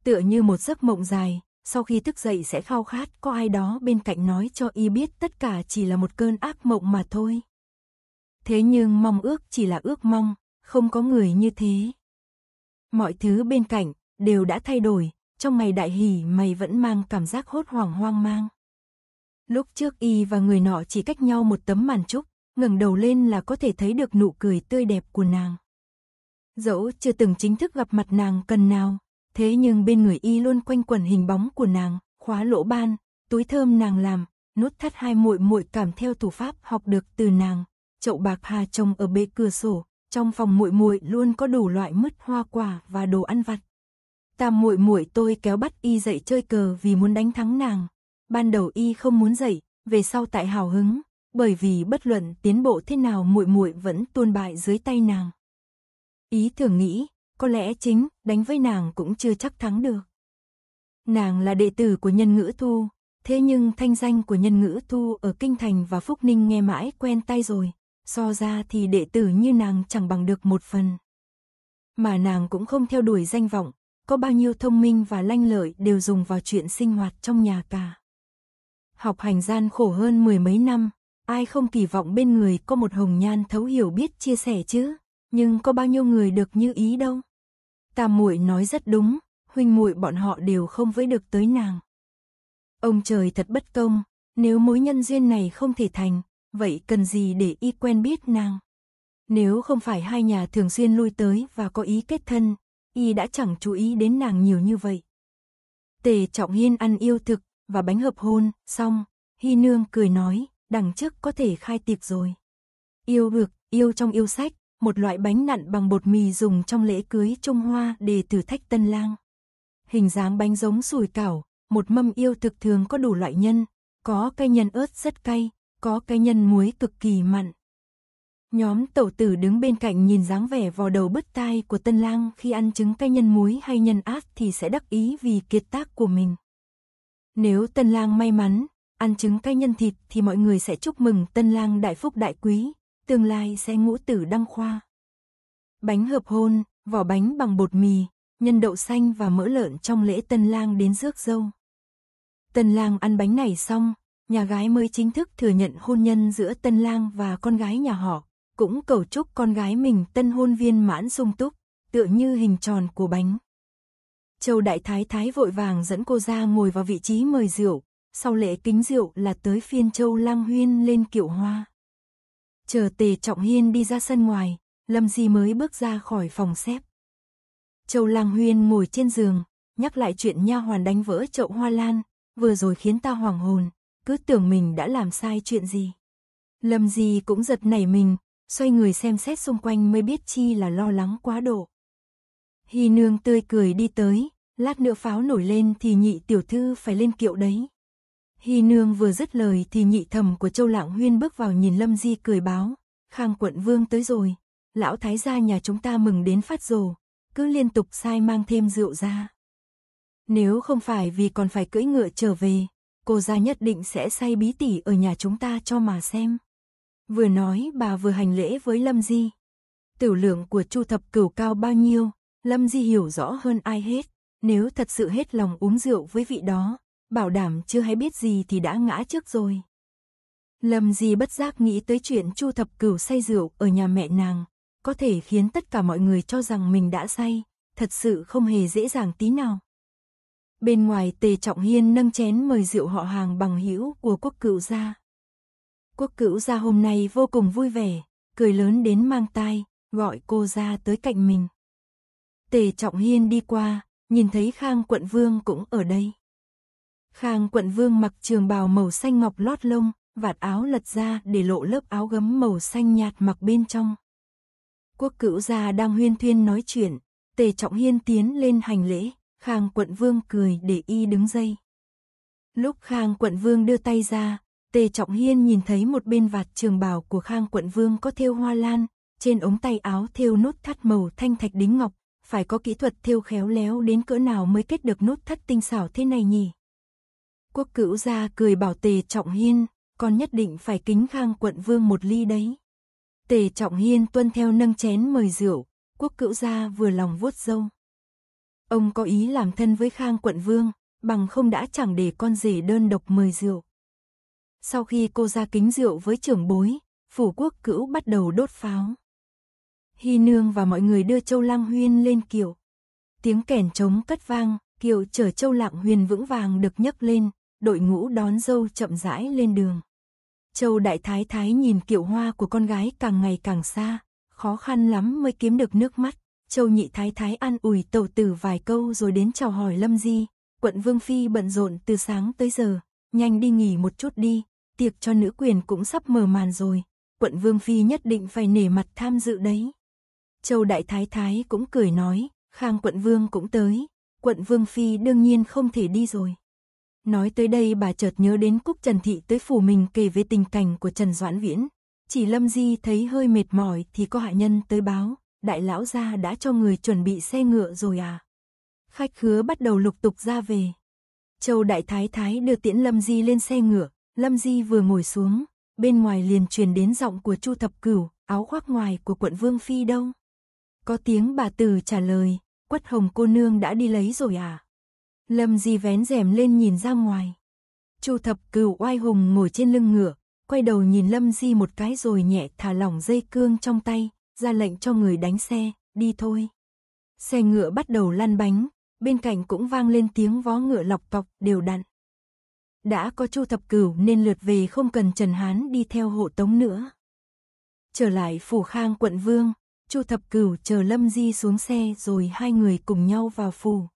Tựa như một giấc mộng dài, sau khi thức dậy sẽ khao khát có ai đó bên cạnh nói cho y biết tất cả chỉ là một cơn ác mộng mà thôi. Thế nhưng mong ước chỉ là ước mong, không có người như thế. Mọi thứ bên cạnh đều đã thay đổi, trong mày đại hỉ mày vẫn mang cảm giác hốt hoảng hoang mang. Lúc trước y và người nọ chỉ cách nhau một tấm màn trúc, ngẩng đầu lên là có thể thấy được nụ cười tươi đẹp của nàng. Dẫu chưa từng chính thức gặp mặt nàng cần nào, thế nhưng bên người y luôn quanh quẩn hình bóng của nàng, khóa lỗ ban, túi thơm nàng làm, nút thắt hai muội muội cảm theo thủ pháp học được từ nàng, chậu bạc hà trồng ở bề cửa sổ, trong phòng muội muội luôn có đủ loại mứt hoa quả và đồ ăn vặt, Tam muội muội tôi kéo bắt y dậy chơi cờ vì muốn đánh thắng nàng. Ban đầu y không muốn dậy, về sau tại hào hứng, bởi vì bất luận tiến bộ thế nào muội muội vẫn tuôn bại dưới tay nàng. Ý thường nghĩ, có lẽ chính đánh với nàng cũng chưa chắc thắng được. Nàng là đệ tử của Nhân Ngữ Thu, thế nhưng thanh danh của Nhân Ngữ Thu ở kinh thành và Phúc Ninh nghe mãi quen tay rồi, so ra thì đệ tử như nàng chẳng bằng được một phần. Mà nàng cũng không theo đuổi danh vọng, có bao nhiêu thông minh và lanh lợi đều dùng vào chuyện sinh hoạt trong nhà cả. Học hành gian khổ hơn mười mấy năm, ai không kỳ vọng bên người có một hồng nhan thấu hiểu biết chia sẻ chứ, nhưng có bao nhiêu người được như ý đâu. ta muội nói rất đúng, huynh muội bọn họ đều không với được tới nàng. Ông trời thật bất công, nếu mối nhân duyên này không thể thành, vậy cần gì để y quen biết nàng? Nếu không phải hai nhà thường xuyên lui tới và có ý kết thân, y đã chẳng chú ý đến nàng nhiều như vậy. Tề Trọng Hiên ăn yêu thực và bánh hợp hôn, xong, Hy Nương cười nói, đằng trước có thể khai tiệc rồi. Yêu được, yêu trong yêu sách, một loại bánh nặn bằng bột mì dùng trong lễ cưới Trung Hoa để thử thách tân lang. Hình dáng bánh giống sùi cảo, một mâm yêu thực thường có đủ loại nhân, có cây nhân ớt rất cay, có cây nhân muối cực kỳ mặn. Nhóm tẩu tử đứng bên cạnh nhìn dáng vẻ vò đầu bứt tai của tân lang khi ăn trứng cay nhân muối hay nhân át thì sẽ đắc ý vì kiệt tác của mình. Nếu tân lang may mắn, ăn trứng cay nhân thịt thì mọi người sẽ chúc mừng tân lang đại phúc đại quý, tương lai sẽ ngũ tử đăng khoa. Bánh hợp hôn, vỏ bánh bằng bột mì, nhân đậu xanh và mỡ lợn trong lễ tân lang đến rước dâu. Tân lang ăn bánh này xong, nhà gái mới chính thức thừa nhận hôn nhân giữa tân lang và con gái nhà họ, cũng cầu chúc con gái mình tân hôn viên mãn sung túc, tựa như hình tròn của bánh. Châu Đại Thái Thái vội vàng dẫn cô ra ngồi vào vị trí mời rượu, sau lễ kính rượu là tới phiên Châu Lang Huyên lên kiệu hoa. Chờ Tề Trọng Hiên đi ra sân ngoài, Lâm Di mới bước ra khỏi phòng xếp. Châu Lang Huyên ngồi trên giường, nhắc lại chuyện nha hoàn đánh vỡ chậu hoa lan, vừa rồi khiến ta hoàng hồn, cứ tưởng mình đã làm sai chuyện gì. Lâm Di cũng giật nảy mình, xoay người xem xét xung quanh mới biết chi là lo lắng quá độ. Hy nương tươi cười đi tới, lát nữa pháo nổi lên thì nhị tiểu thư phải lên kiệu đấy. Hy nương vừa dứt lời thì nhị thầm của châu lạng huyên bước vào nhìn lâm di cười báo, khang quận vương tới rồi, lão thái gia nhà chúng ta mừng đến phát rồ, cứ liên tục sai mang thêm rượu ra. Nếu không phải vì còn phải cưỡi ngựa trở về, cô gia nhất định sẽ say bí tỉ ở nhà chúng ta cho mà xem. Vừa nói bà vừa hành lễ với Lâm Di. Tiểu lượng của Chu Thập Cửu cao bao nhiêu, Lâm Di hiểu rõ hơn ai hết. Nếu thật sự hết lòng uống rượu với vị đó, bảo đảm chưa hay biết gì thì đã ngã trước rồi. Lâm Di bất giác nghĩ tới chuyện Chu Thập Cửu say rượu ở nhà mẹ nàng, có thể khiến tất cả mọi người cho rằng mình đã say, thật sự không hề dễ dàng tí nào. Bên ngoài Tề Trọng Hiên nâng chén mời rượu họ hàng bằng hữu của quốc cựu ra. Quốc cữu gia hôm nay vô cùng vui vẻ, cười lớn đến mang tai, gọi cô ra tới cạnh mình. Tề Trọng Hiên đi qua, nhìn thấy Khang Quận Vương cũng ở đây. Khang Quận Vương mặc trường bào màu xanh ngọc lót lông, vạt áo lật ra để lộ lớp áo gấm màu xanh nhạt mặc bên trong. Quốc cữu gia đang huyên thuyên nói chuyện, Tề Trọng Hiên tiến lên hành lễ, Khang Quận Vương cười để y đứng dây. Lúc Khang Quận Vương đưa tay ra, Tề Trọng Hiên nhìn thấy một bên vạt trường bào của Khang Quận Vương có thêu hoa lan, trên ống tay áo thêu nút thắt màu thanh thạch đính ngọc, phải có kỹ thuật thêu khéo léo đến cỡ nào mới kết được nút thắt tinh xảo thế này nhỉ? Quốc cữu gia cười bảo Tề Trọng Hiên, con nhất định phải kính Khang Quận Vương một ly đấy. Tề Trọng Hiên tuân theo nâng chén mời rượu, quốc cữu gia vừa lòng vuốt dâu. Ông có ý làm thân với Khang Quận Vương, bằng không đã chẳng để con rể đơn độc mời rượu. Sau khi cô ra kính rượu với trưởng bối, phủ quốc cữu bắt đầu đốt pháo. Hy Nương và mọi người đưa Châu Lăng Huyên lên kiệu. Tiếng kèn trống cất vang, kiệu chở Châu Lạng huyên vững vàng được nhấc lên, đội ngũ đón dâu chậm rãi lên đường. Châu Đại Thái Thái nhìn kiệu hoa của con gái càng ngày càng xa, khó khăn lắm mới kiếm được nước mắt. Châu Nhị Thái Thái an ủi tàu tử vài câu rồi đến chào hỏi Lâm Di, quận Vương Phi bận rộn từ sáng tới giờ, nhanh đi nghỉ một chút đi, tiệc cho nữ quyền cũng sắp mở màn rồi, quận Vương Phi nhất định phải nể mặt tham dự đấy. Châu Đại Thái Thái cũng cười nói, Khang quận Vương cũng tới, quận Vương Phi đương nhiên không thể đi rồi. Nói tới đây bà chợt nhớ đến Cúc Trần Thị tới phủ mình kể về tình cảnh của Trần Doãn Viễn. Chỉ Lâm Di thấy hơi mệt mỏi thì có hạ nhân tới báo, đại lão gia đã cho người chuẩn bị xe ngựa rồi à. Khách khứa bắt đầu lục tục ra về. Châu Đại Thái Thái đưa tiễn Lâm Di lên xe ngựa, Lâm Di vừa ngồi xuống, bên ngoài liền truyền đến giọng của Chu Thập Cửu, áo khoác ngoài của quận Vương Phi đâu? Có tiếng bà Từ trả lời, quất hồng cô nương đã đi lấy rồi à? Lâm Di vén rèm lên nhìn ra ngoài. Chu Thập Cửu oai hùng ngồi trên lưng ngựa, quay đầu nhìn Lâm Di một cái rồi nhẹ thả lỏng dây cương trong tay, ra lệnh cho người đánh xe, đi thôi. Xe ngựa bắt đầu lăn bánh, bên cạnh cũng vang lên tiếng vó ngựa lọc tọc đều đặn đã có Chu Thập Cửu nên lượt về không cần Trần Hán đi theo hộ tống nữa. Trở lại phủ Khang quận Vương, Chu Thập Cửu chờ Lâm Di xuống xe rồi hai người cùng nhau vào phủ.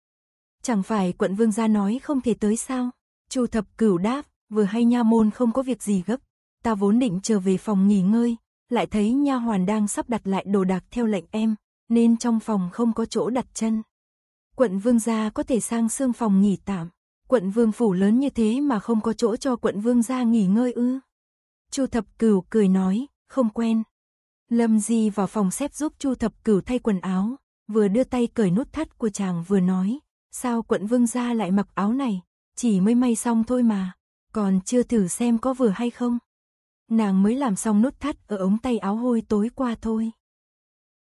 Chẳng phải quận Vương gia nói không thể tới sao? Chu Thập Cửu đáp, vừa hay nha môn không có việc gì gấp, ta vốn định trở về phòng nghỉ ngơi, lại thấy nha hoàn đang sắp đặt lại đồ đạc theo lệnh em, nên trong phòng không có chỗ đặt chân. Quận Vương gia có thể sang xương phòng nghỉ tạm quận vương phủ lớn như thế mà không có chỗ cho quận vương ra nghỉ ngơi ư. Chu thập cửu cười nói, không quen. Lâm Di vào phòng xếp giúp Chu thập cửu thay quần áo, vừa đưa tay cởi nút thắt của chàng vừa nói, sao quận vương gia lại mặc áo này, chỉ mới may xong thôi mà, còn chưa thử xem có vừa hay không. Nàng mới làm xong nút thắt ở ống tay áo hôi tối qua thôi.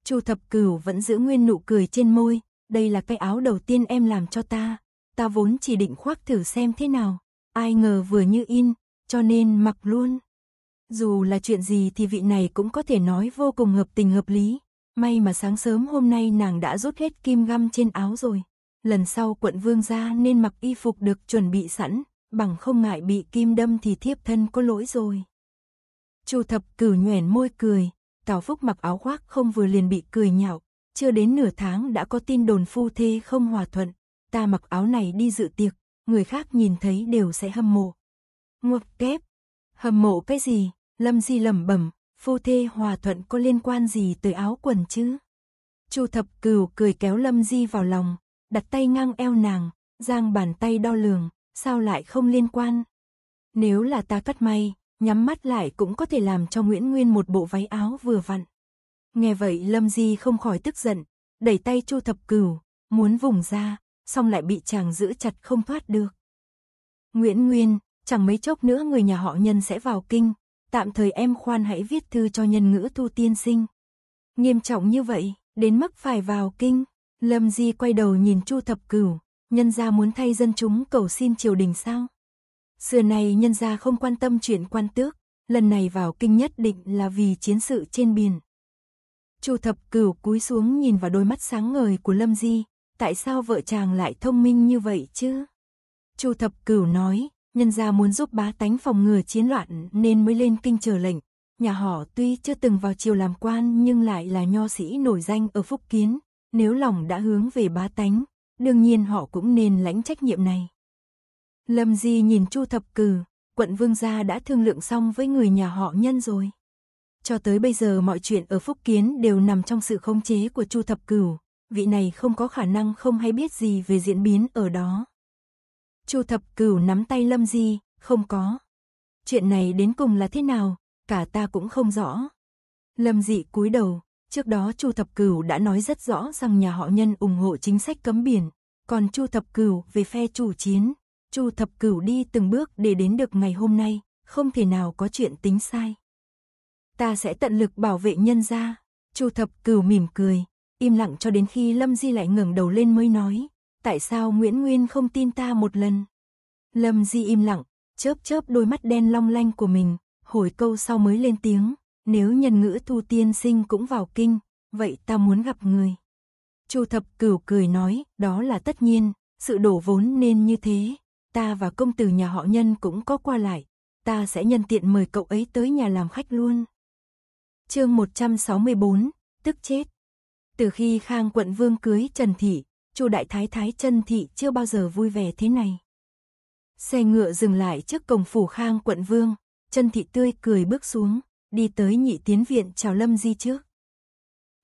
Chu thập cửu vẫn giữ nguyên nụ cười trên môi, đây là cái áo đầu tiên em làm cho ta, ta vốn chỉ định khoác thử xem thế nào, ai ngờ vừa như in, cho nên mặc luôn. Dù là chuyện gì thì vị này cũng có thể nói vô cùng hợp tình hợp lý, may mà sáng sớm hôm nay nàng đã rút hết kim găm trên áo rồi. Lần sau quận vương ra nên mặc y phục được chuẩn bị sẵn, bằng không ngại bị kim đâm thì thiếp thân có lỗi rồi. Chu thập cử nhoẻn môi cười, Tào Phúc mặc áo khoác không vừa liền bị cười nhạo, chưa đến nửa tháng đã có tin đồn phu thê không hòa thuận, ta mặc áo này đi dự tiệc, người khác nhìn thấy đều sẽ hâm mộ. Ngọc kép, hâm mộ cái gì, lâm di lẩm bẩm, phu thê hòa thuận có liên quan gì tới áo quần chứ? Chu thập Cửu cười kéo lâm di vào lòng, đặt tay ngang eo nàng, giang bàn tay đo lường, sao lại không liên quan? Nếu là ta cắt may, nhắm mắt lại cũng có thể làm cho Nguyễn Nguyên một bộ váy áo vừa vặn. Nghe vậy Lâm Di không khỏi tức giận, đẩy tay Chu Thập Cửu, muốn vùng ra, song lại bị chàng giữ chặt không thoát được. Nguyễn Nguyên, chẳng mấy chốc nữa người nhà họ nhân sẽ vào kinh, tạm thời em khoan hãy viết thư cho nhân ngữ thu tiên sinh. Nghiêm trọng như vậy, đến mức phải vào kinh, Lâm Di quay đầu nhìn Chu Thập Cửu, nhân gia muốn thay dân chúng cầu xin triều đình sao? Xưa này nhân gia không quan tâm chuyện quan tước, lần này vào kinh nhất định là vì chiến sự trên biển. Chu Thập Cửu cúi xuống nhìn vào đôi mắt sáng ngời của Lâm Di, tại sao vợ chàng lại thông minh như vậy chứ? Chu Thập Cửu nói, nhân gia muốn giúp bá tánh phòng ngừa chiến loạn nên mới lên kinh chờ lệnh. Nhà họ tuy chưa từng vào triều làm quan nhưng lại là nho sĩ nổi danh ở Phúc Kiến, nếu lòng đã hướng về bá tánh, đương nhiên họ cũng nên lãnh trách nhiệm này. Lâm Di nhìn Chu Thập Cử, quận Vương gia đã thương lượng xong với người nhà họ nhân rồi. Cho tới bây giờ mọi chuyện ở Phúc Kiến đều nằm trong sự khống chế của Chu Thập Cửu, vị này không có khả năng không hay biết gì về diễn biến ở đó. Chu thập cửu nắm tay Lâm Di, không có. Chuyện này đến cùng là thế nào, cả ta cũng không rõ. Lâm dị cúi đầu, trước đó Chu thập cửu đã nói rất rõ rằng nhà họ nhân ủng hộ chính sách cấm biển, còn Chu thập cửu về phe chủ chiến, Chu thập cửu đi từng bước để đến được ngày hôm nay, không thể nào có chuyện tính sai. Ta sẽ tận lực bảo vệ nhân gia. Chu thập cửu mỉm cười, im lặng cho đến khi Lâm Di lại ngẩng đầu lên mới nói, tại sao Nguyễn Nguyên không tin ta một lần? Lâm Di im lặng, chớp chớp đôi mắt đen long lanh của mình, hồi câu sau mới lên tiếng, nếu nhân ngữ thu tiên sinh cũng vào kinh, vậy ta muốn gặp người. Chu thập cửu cười nói, đó là tất nhiên, sự đổ vốn nên như thế, ta và công tử nhà họ nhân cũng có qua lại, ta sẽ nhân tiện mời cậu ấy tới nhà làm khách luôn. chương 164, tức chết. Từ khi Khang quận vương cưới Trần Thị, Chu Đại Thái Thái Trần Thị chưa bao giờ vui vẻ thế này. Xe ngựa dừng lại trước cổng phủ Khang quận vương, Trần Thị tươi cười bước xuống, đi tới nhị tiến viện chào Lâm Di trước.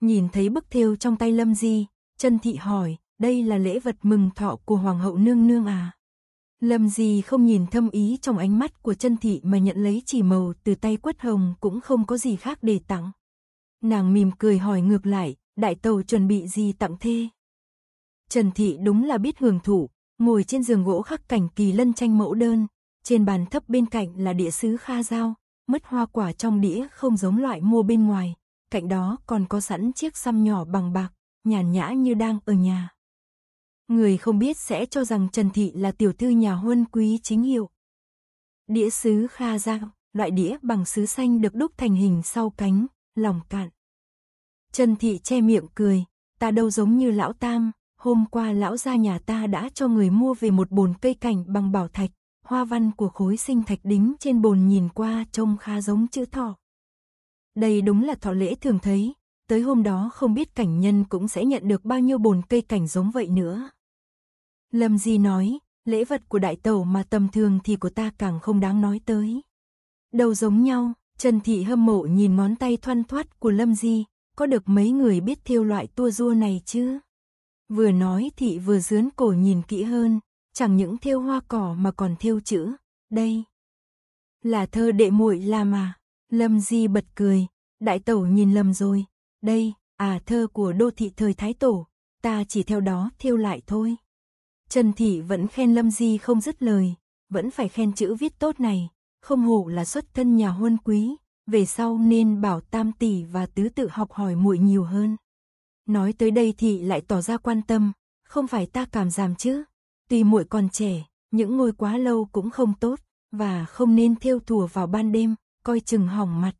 Nhìn thấy bức thêu trong tay Lâm Di, Trần Thị hỏi, đây là lễ vật mừng thọ của Hoàng hậu nương nương à? Lâm Di không nhìn thâm ý trong ánh mắt của chân thị mà nhận lấy chỉ màu từ tay quất hồng cũng không có gì khác để tặng. Nàng mỉm cười hỏi ngược lại, đại tàu chuẩn bị gì tặng thê. Trần Thị đúng là biết hưởng thụ, ngồi trên giường gỗ khắc cảnh kỳ lân tranh mẫu đơn, trên bàn thấp bên cạnh là đĩa sứ kha dao, mất hoa quả trong đĩa không giống loại mua bên ngoài, cạnh đó còn có sẵn chiếc xăm nhỏ bằng bạc, nhàn nhã như đang ở nhà. Người không biết sẽ cho rằng Trần Thị là tiểu thư nhà huân quý chính hiệu. Đĩa sứ kha dao, loại đĩa bằng sứ xanh được đúc thành hình sau cánh, lòng cạn. Trần Thị che miệng cười, ta đâu giống như lão Tam, hôm qua lão gia nhà ta đã cho người mua về một bồn cây cảnh bằng bảo thạch, hoa văn của khối sinh thạch đính trên bồn nhìn qua trông khá giống chữ thọ. Đây đúng là thọ lễ thường thấy, tới hôm đó không biết cảnh nhân cũng sẽ nhận được bao nhiêu bồn cây cảnh giống vậy nữa. Lâm Di nói, lễ vật của đại tẩu mà tầm thường thì của ta càng không đáng nói tới. Đầu giống nhau, Trần Thị hâm mộ nhìn món tay thoăn thoát của Lâm Di, có được mấy người biết thiêu loại tua rua này chứ? Vừa nói thị vừa dướn cổ nhìn kỹ hơn, chẳng những thiêu hoa cỏ mà còn thiêu chữ, đây. Là thơ đệ muội là mà, Lâm Di bật cười, đại tẩu nhìn Lâm rồi, đây, à thơ của đô thị thời Thái Tổ, ta chỉ theo đó thiêu lại thôi. Trần Thị vẫn khen Lâm Di không dứt lời, vẫn phải khen chữ viết tốt này, không hổ là xuất thân nhà huân quý, về sau nên bảo tam tỷ và tứ tự học hỏi muội nhiều hơn. Nói tới đây thì lại tỏ ra quan tâm, không phải ta cảm giảm chứ, tuy muội còn trẻ, những ngôi quá lâu cũng không tốt, và không nên theo thùa vào ban đêm, coi chừng hỏng mặt.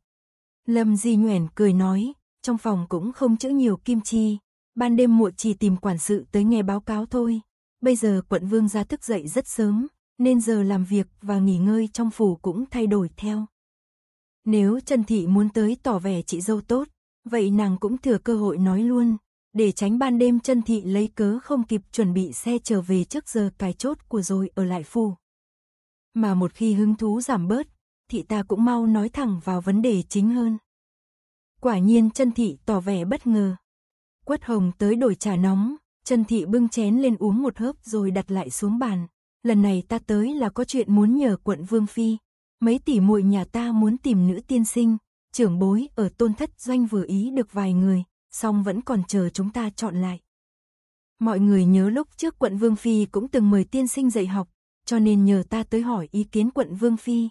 Lâm Di Nguyễn cười nói, trong phòng cũng không chữ nhiều kim chi, ban đêm muội chỉ tìm quản sự tới nghe báo cáo thôi. Bây giờ quận vương gia thức dậy rất sớm, nên giờ làm việc và nghỉ ngơi trong phủ cũng thay đổi theo. Nếu Trần Thị muốn tới tỏ vẻ chị dâu tốt, vậy nàng cũng thừa cơ hội nói luôn, để tránh ban đêm Trần Thị lấy cớ không kịp chuẩn bị xe trở về trước giờ cái chốt của rồi ở lại phù. Mà một khi hứng thú giảm bớt, thị ta cũng mau nói thẳng vào vấn đề chính hơn. Quả nhiên Trần Thị tỏ vẻ bất ngờ. Quất hồng tới đổi trà nóng, Trần Thị bưng chén lên uống một hớp rồi đặt lại xuống bàn. Lần này ta tới là có chuyện muốn nhờ quận Vương Phi, Mấy tỷ muội nhà ta muốn tìm nữ tiên sinh, trưởng bối ở tôn thất doanh vừa ý được vài người, song vẫn còn chờ chúng ta chọn lại. Mọi người nhớ lúc trước quận Vương Phi cũng từng mời tiên sinh dạy học, cho nên nhờ ta tới hỏi ý kiến quận Vương Phi.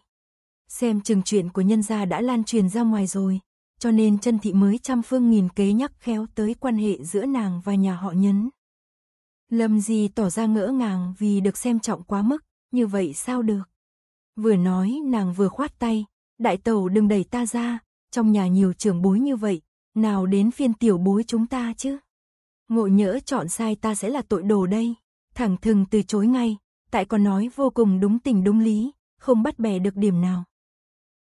Xem chừng chuyện của nhân gia đã lan truyền ra ngoài rồi, cho nên chân thị mới trăm phương nghìn kế nhắc khéo tới quan hệ giữa nàng và nhà họ nhấn. Lâm Di tỏ ra ngỡ ngàng vì được xem trọng quá mức, như vậy sao được. Vừa nói nàng vừa khoát tay, đại tẩu đừng đẩy ta ra, trong nhà nhiều trưởng bối như vậy, nào đến phiên tiểu bối chúng ta chứ. Ngộ nhỡ chọn sai ta sẽ là tội đồ đây, thẳng thừng từ chối ngay, tại còn nói vô cùng đúng tình đúng lý, không bắt bè được điểm nào.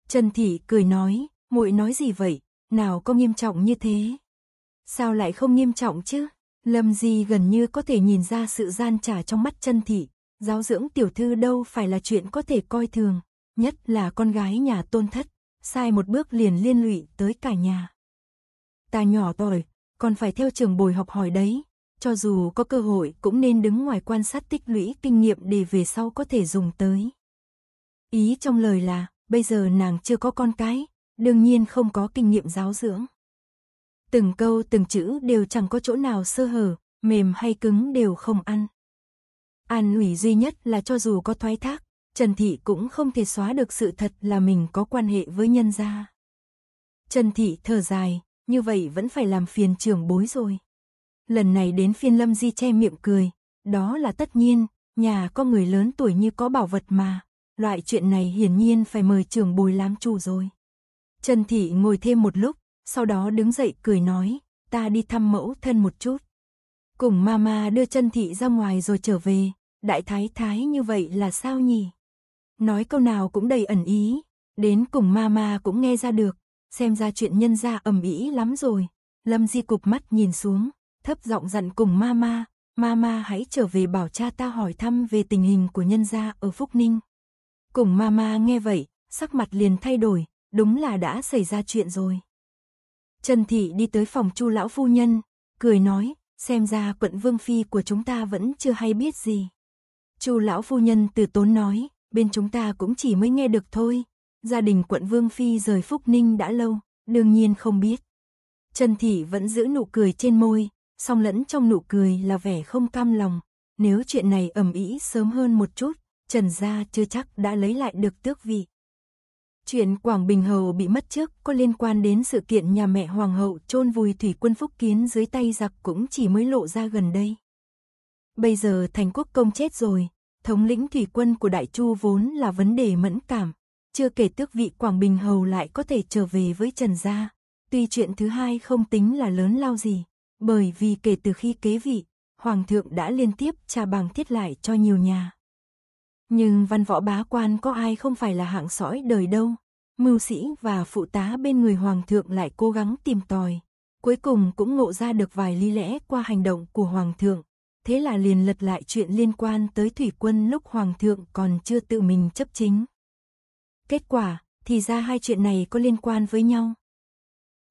Trần Thị cười nói, muội nói gì vậy, nào có nghiêm trọng như thế. Sao lại không nghiêm trọng chứ? Lâm Di gần như có thể nhìn ra sự gian trả trong mắt chân thị, Giáo dưỡng tiểu thư đâu phải là chuyện có thể coi thường, nhất là con gái nhà tôn thất, sai một bước liền liên lụy tới cả nhà. Ta nhỏ tuổi, còn phải theo trường bồi học hỏi đấy, cho dù có cơ hội cũng nên đứng ngoài quan sát tích lũy kinh nghiệm để về sau có thể dùng tới. Ý trong lời là, bây giờ nàng chưa có con cái, đương nhiên không có kinh nghiệm giáo dưỡng. Từng câu từng chữ đều chẳng có chỗ nào sơ hở, mềm hay cứng đều không ăn. An ủi duy nhất là cho dù có thoái thác, Trần Thị cũng không thể xóa được sự thật là mình có quan hệ với nhân gia. Trần Thị thở dài, như vậy vẫn phải làm phiền trưởng bối rồi. Lần này đến phiên Lâm Di che miệng cười, đó là tất nhiên, nhà có người lớn tuổi như có bảo vật mà, loại chuyện này hiển nhiên phải mời trưởng bối làm chủ rồi. Trần Thị ngồi thêm một lúc, sau đó đứng dậy cười nói, ta đi thăm mẫu thân một chút. Cùng mama đưa chân thị ra ngoài rồi trở về, đại thái thái như vậy là sao nhỉ? Nói câu nào cũng đầy ẩn ý, đến cùng mama cũng nghe ra được, xem ra chuyện nhân gia ầm ĩ lắm rồi. Lâm Di cụp mắt nhìn xuống, thấp giọng dặn cùng mama, mama hãy trở về bảo cha ta hỏi thăm về tình hình của nhân gia ở Phúc Ninh. Cùng mama nghe vậy, sắc mặt liền thay đổi, đúng là đã xảy ra chuyện rồi. Trần Thị đi tới phòng Chu lão phu nhân, cười nói, Xem ra quận Vương Phi của chúng ta vẫn chưa hay biết gì. Chu lão phu nhân từ tốn nói, bên chúng ta cũng chỉ mới nghe được thôi. Gia đình quận Vương Phi rời Phúc Ninh đã lâu, đương nhiên không biết. Trần Thị vẫn giữ nụ cười trên môi, song lẫn trong nụ cười là vẻ không cam lòng. Nếu chuyện này ầm ĩ sớm hơn một chút, Trần Gia chưa chắc đã lấy lại được tước vị. Chuyện Quảng Bình Hầu bị mất trước có liên quan đến sự kiện nhà mẹ Hoàng hậu chôn vùi thủy quân Phúc Kiến dưới tay giặc cũng chỉ mới lộ ra gần đây. Bây giờ thành quốc công chết rồi, thống lĩnh thủy quân của Đại Chu vốn là vấn đề mẫn cảm, chưa kể tước vị Quảng Bình Hầu lại có thể trở về với Trần Gia. Tuy chuyện thứ hai không tính là lớn lao gì, bởi vì kể từ khi kế vị, Hoàng thượng đã liên tiếp tra bằng thiết lại cho nhiều nhà. Nhưng văn võ bá quan có ai không phải là hạng sói đời đâu. Mưu sĩ và phụ tá bên người hoàng thượng lại cố gắng tìm tòi. Cuối cùng cũng ngộ ra được vài lý lẽ qua hành động của hoàng thượng. Thế là liền lật lại chuyện liên quan tới thủy quân lúc hoàng thượng còn chưa tự mình chấp chính. Kết quả, thì ra hai chuyện này có liên quan với nhau.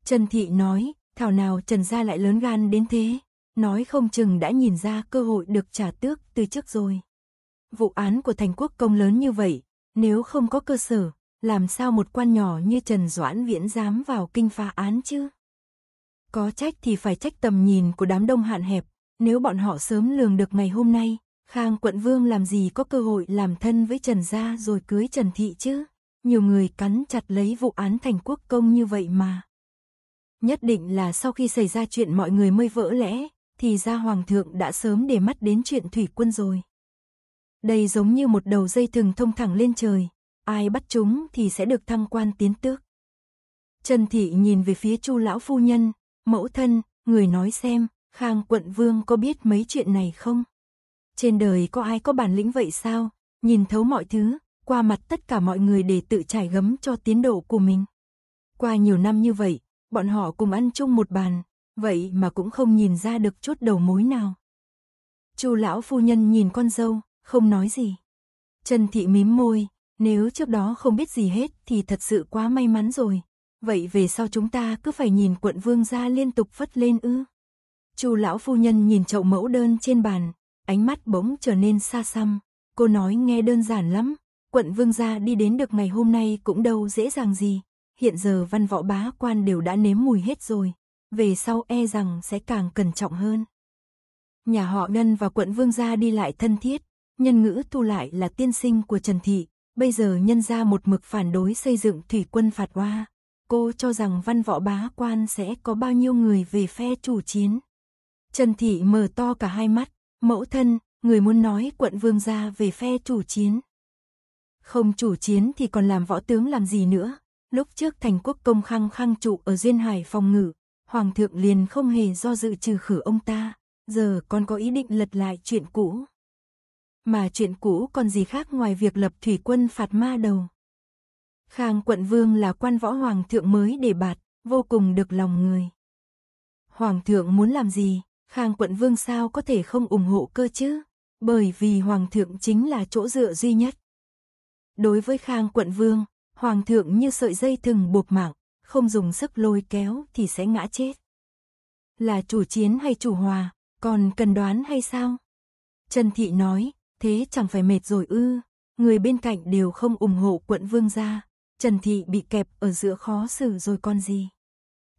Trần Thị nói, thảo nào Trần Gia lại lớn gan đến thế, nói không chừng đã nhìn ra cơ hội được trả tước từ trước rồi. Vụ án của thành quốc công lớn như vậy, nếu không có cơ sở, làm sao một quan nhỏ như Trần Doãn Viễn dám vào kinh phá án chứ? Có trách thì phải trách tầm nhìn của đám đông hạn hẹp, nếu bọn họ sớm lường được ngày hôm nay, Khang quận vương làm gì có cơ hội làm thân với Trần gia rồi cưới Trần Thị chứ? Nhiều người cắn chặt lấy vụ án thành quốc công như vậy mà. Nhất định là sau khi xảy ra chuyện mọi người mới vỡ lẽ, thì ra Hoàng thượng đã sớm để mắt đến chuyện thủy quân rồi. Đây giống như một đầu dây thừng thông thẳng lên trời, ai bắt chúng thì sẽ được thăng quan tiến tước. Trần Thị nhìn về phía Chu lão phu nhân, mẫu thân, người nói xem, Khang quận vương có biết mấy chuyện này không? Trên đời có ai có bản lĩnh vậy sao? Nhìn thấu mọi thứ, qua mặt tất cả mọi người để tự trải gấm cho tiến độ của mình. Qua nhiều năm như vậy, bọn họ cùng ăn chung một bàn, vậy mà cũng không nhìn ra được chút đầu mối nào. Chu lão phu nhân nhìn con dâu, không nói gì. Trần Thị mím môi, nếu trước đó không biết gì hết thì thật sự quá may mắn rồi. Vậy về sau chúng ta cứ phải nhìn quận vương gia liên tục phất lên ư? Chu lão phu nhân nhìn chậu mẫu đơn trên bàn, ánh mắt bỗng trở nên xa xăm. Cô nói nghe đơn giản lắm, quận vương gia đi đến được ngày hôm nay cũng đâu dễ dàng gì. Hiện giờ văn võ bá quan đều đã nếm mùi hết rồi, về sau e rằng sẽ càng cẩn trọng hơn. Nhà họ Ngân và quận vương gia đi lại thân thiết, nhân ngữ thu lại là tiên sinh của Trần Thị, bây giờ nhân ra một mực phản đối xây dựng thủy quân phạt hoa. Cô cho rằng văn võ bá quan sẽ có bao nhiêu người về phe chủ chiến. Trần Thị mở to cả hai mắt, mẫu thân, người muốn nói quận vương gia về phe chủ chiến. Không chủ chiến thì còn làm võ tướng làm gì nữa, lúc trước thành quốc công khăng khăng trụ ở Duyên Hải phòng ngự, hoàng thượng liền không hề do dự trừ khử ông ta, giờ còn có ý định lật lại chuyện cũ mà chuyện cũ còn gì khác ngoài việc lập thủy quân phạt ma đầu. Khang quận vương là quan võ hoàng thượng mới để bạt, vô cùng được lòng người. Hoàng thượng muốn làm gì, Khang quận vương sao có thể không ủng hộ cơ chứ, bởi vì hoàng thượng chính là chỗ dựa duy nhất. Đối với Khang quận vương, hoàng thượng như sợi dây thừng buộc mạng, không dùng sức lôi kéo thì sẽ ngã chết. Là chủ chiến hay chủ hòa, còn cần đoán hay sao? Trần Thị nói, thế chẳng phải mệt rồi ư. Người bên cạnh đều không ủng hộ quận vương gia, Trần Thị bị kẹp ở giữa khó xử rồi con gì.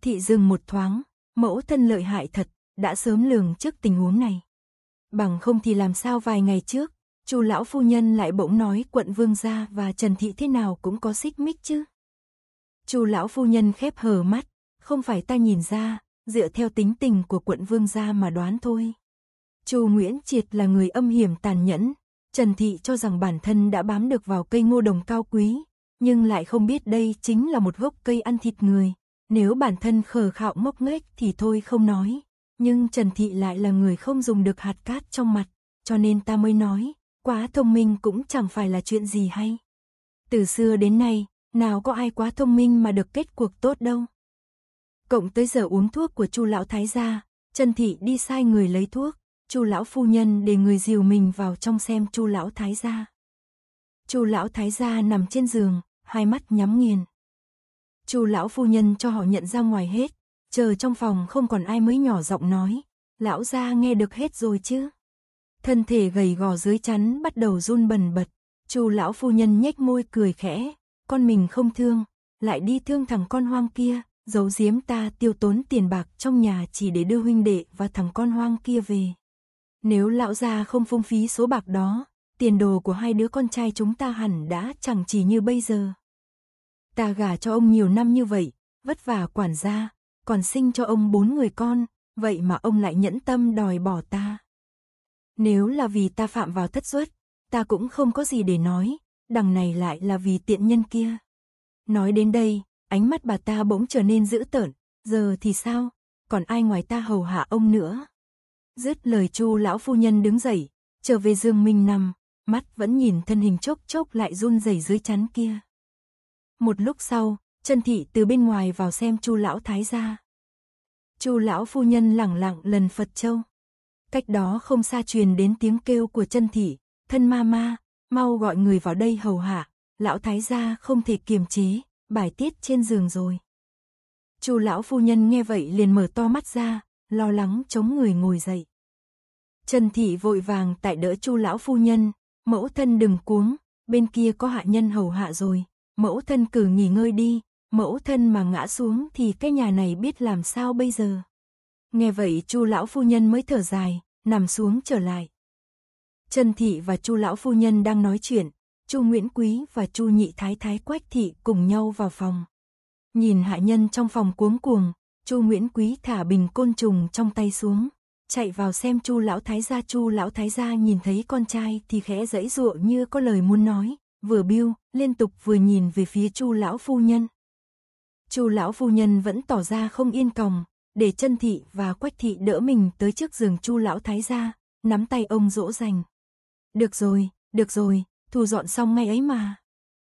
Thị dừng một thoáng, mẫu thân lợi hại thật, đã sớm lường trước tình huống này. Bằng không thì làm sao vài ngày trước, chu lão phu nhân lại bỗng nói quận vương gia và Trần Thị thế nào cũng có xích mích chứ. chu lão phu nhân khép hờ mắt, không phải ta nhìn ra, dựa theo tính tình của quận vương gia mà đoán thôi. Chu Nguyễn Triệt là người âm hiểm tàn nhẫn, Trần Thị cho rằng bản thân đã bám được vào cây ngô đồng cao quý, nhưng lại không biết đây chính là một gốc cây ăn thịt người. Nếu bản thân khờ khạo mốc nghếch thì thôi không nói, nhưng Trần Thị lại là người không dùng được hạt cát trong mặt, cho nên ta mới nói, quá thông minh cũng chẳng phải là chuyện gì hay. Từ xưa đến nay, nào có ai quá thông minh mà được kết cuộc tốt đâu. Cộng tới giờ uống thuốc của Chu lão thái gia, Trần Thị đi sai người lấy thuốc, Chu lão phu nhân để người dìu mình vào trong xem Chu lão thái gia. Chu lão thái gia nằm trên giường, hai mắt nhắm nghiền. Chu lão phu nhân cho họ nhận ra ngoài hết, chờ trong phòng không còn ai mới nhỏ giọng nói, lão gia nghe được hết rồi chứ? Thân thể gầy gò dưới chắn bắt đầu run bần bật, Chu lão phu nhân nhếch môi cười khẽ, con mình không thương, lại đi thương thằng con hoang kia, giấu giếm ta tiêu tốn tiền bạc trong nhà chỉ để đưa huynh đệ và thằng con hoang kia về. Nếu lão già không phung phí số bạc đó, tiền đồ của hai đứa con trai chúng ta hẳn đã chẳng chỉ như bây giờ. Ta gả cho ông nhiều năm như vậy, vất vả quản gia, còn sinh cho ông bốn người con, vậy mà ông lại nhẫn tâm đòi bỏ ta. Nếu là vì ta phạm vào thất suất, ta cũng không có gì để nói, đằng này lại là vì tiện nhân kia. Nói đến đây, ánh mắt bà ta bỗng trở nên dữ tợn, giờ thì sao, còn ai ngoài ta hầu hạ ông nữa. Dứt lời Chu lão phu nhân đứng dậy, trở về Dương Minh nằm, mắt vẫn nhìn thân hình chốc chốc lại run rẩy dưới chắn kia. Một lúc sau, Trần thị từ bên ngoài vào xem Chu lão thái gia. Chu lão phu nhân lẳng lặng lần Phật châu. Cách đó không xa truyền đến tiếng kêu của Trần thị, "Thân ma ma, mau gọi người vào đây hầu hạ, lão thái gia không thể kiềm chế, bài tiết trên giường rồi." Chu lão phu nhân nghe vậy liền mở to mắt ra, lo lắng chống người ngồi dậy. Trần Thị vội vàng tại đỡ chu lão phu nhân, mẫu thân đừng cuống, bên kia có hạ nhân hầu hạ rồi, mẫu thân cử nghỉ ngơi đi, mẫu thân mà ngã xuống thì cái nhà này biết làm sao bây giờ. Nghe vậy chu lão phu nhân mới thở dài, nằm xuống trở lại. Trần Thị và chu lão phu nhân đang nói chuyện, chu Nguyễn Quý và chu Nhị Thái Thái Quách Thị cùng nhau vào phòng. Nhìn hạ nhân trong phòng cuống cuồng, Chu Nguyễn Quý thả bình côn trùng trong tay xuống, chạy vào xem Chu lão thái gia, Chu lão thái gia nhìn thấy con trai thì khẽ giãy giụa như có lời muốn nói, vừa biêu, liên tục vừa nhìn về phía Chu lão phu nhân. Chu lão phu nhân vẫn tỏ ra không yên còng, để chân thị và quách thị đỡ mình tới trước giường chu lão thái gia nắm tay ông dỗ dành được rồi được rồi thu dọn xong ngay ấy mà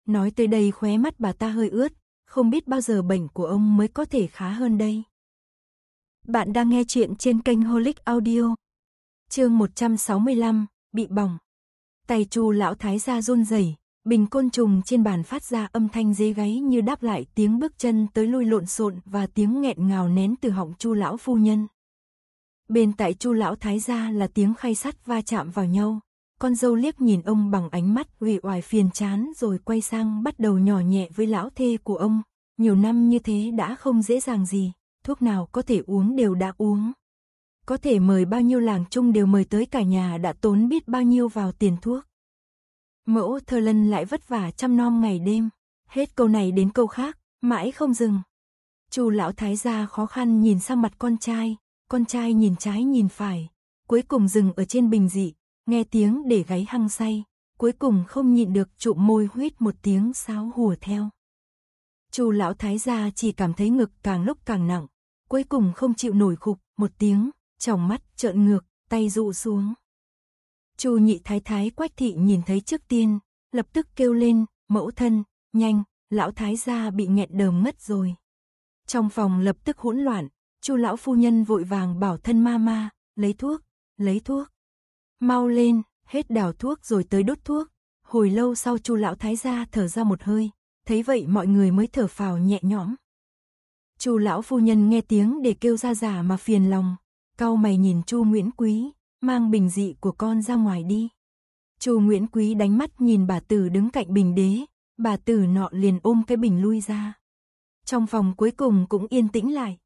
nói tới đây khóe mắt bà ta hơi ướt không biết bao giờ bệnh của ông mới có thể khá hơn đây. Bạn đang nghe chuyện trên kênh Holic Audio. Chương 165, bị bỏng. Tay Chu lão thái gia run rẩy, bình côn trùng trên bàn phát ra âm thanh dế gáy như đáp lại tiếng bước chân tới lui lộn xộn và tiếng nghẹn ngào nén từ họng Chu lão phu nhân. Bên tại Chu lão thái gia là tiếng khay sắt va chạm vào nhau, con dâu liếc nhìn ông bằng ánh mắt uể oải phiền chán rồi quay sang bắt đầu nhỏ nhẹ với lão thê của ông. Nhiều năm như thế đã không dễ dàng gì, thuốc nào có thể uống đều đã uống. Có thể mời bao nhiêu làng chung đều mời tới cả nhà đã tốn biết bao nhiêu vào tiền thuốc. Mẫu thơ lân lại vất vả chăm nom ngày đêm, hết câu này đến câu khác, mãi không dừng. Chu lão thái gia khó khăn nhìn sang mặt con trai, con trai nhìn trái nhìn phải, cuối cùng dừng ở trên bình dị, nghe tiếng để gáy hăng say, cuối cùng không nhịn được trụm môi huyết một tiếng sáo hùa theo. Chu lão thái gia chỉ cảm thấy ngực càng lúc càng nặng, cuối cùng không chịu nổi khục, một tiếng, tròng mắt trợn ngược, tay dụ xuống. Chu nhị thái thái quách thị nhìn thấy trước tiên, lập tức kêu lên, mẫu thân, nhanh, lão thái gia bị nghẹt đờm mất rồi. Trong phòng lập tức hỗn loạn, Chu lão phu nhân vội vàng bảo thân ma ma, lấy thuốc, lấy thuốc. Mau lên, hết đào thuốc rồi tới đốt thuốc. Hồi lâu sau Chu lão thái gia thở ra một hơi, thấy vậy mọi người mới thở phào nhẹ nhõm. Chu lão phu nhân nghe tiếng để kêu ra giả mà phiền lòng, cau mày nhìn Chu Nguyễn Quý, mang bình dị của con ra ngoài đi. Chu Nguyễn Quý đánh mắt nhìn bà tử đứng cạnh bình đế, bà tử nọ liền ôm cái bình lui ra. Trong phòng cuối cùng cũng yên tĩnh lại,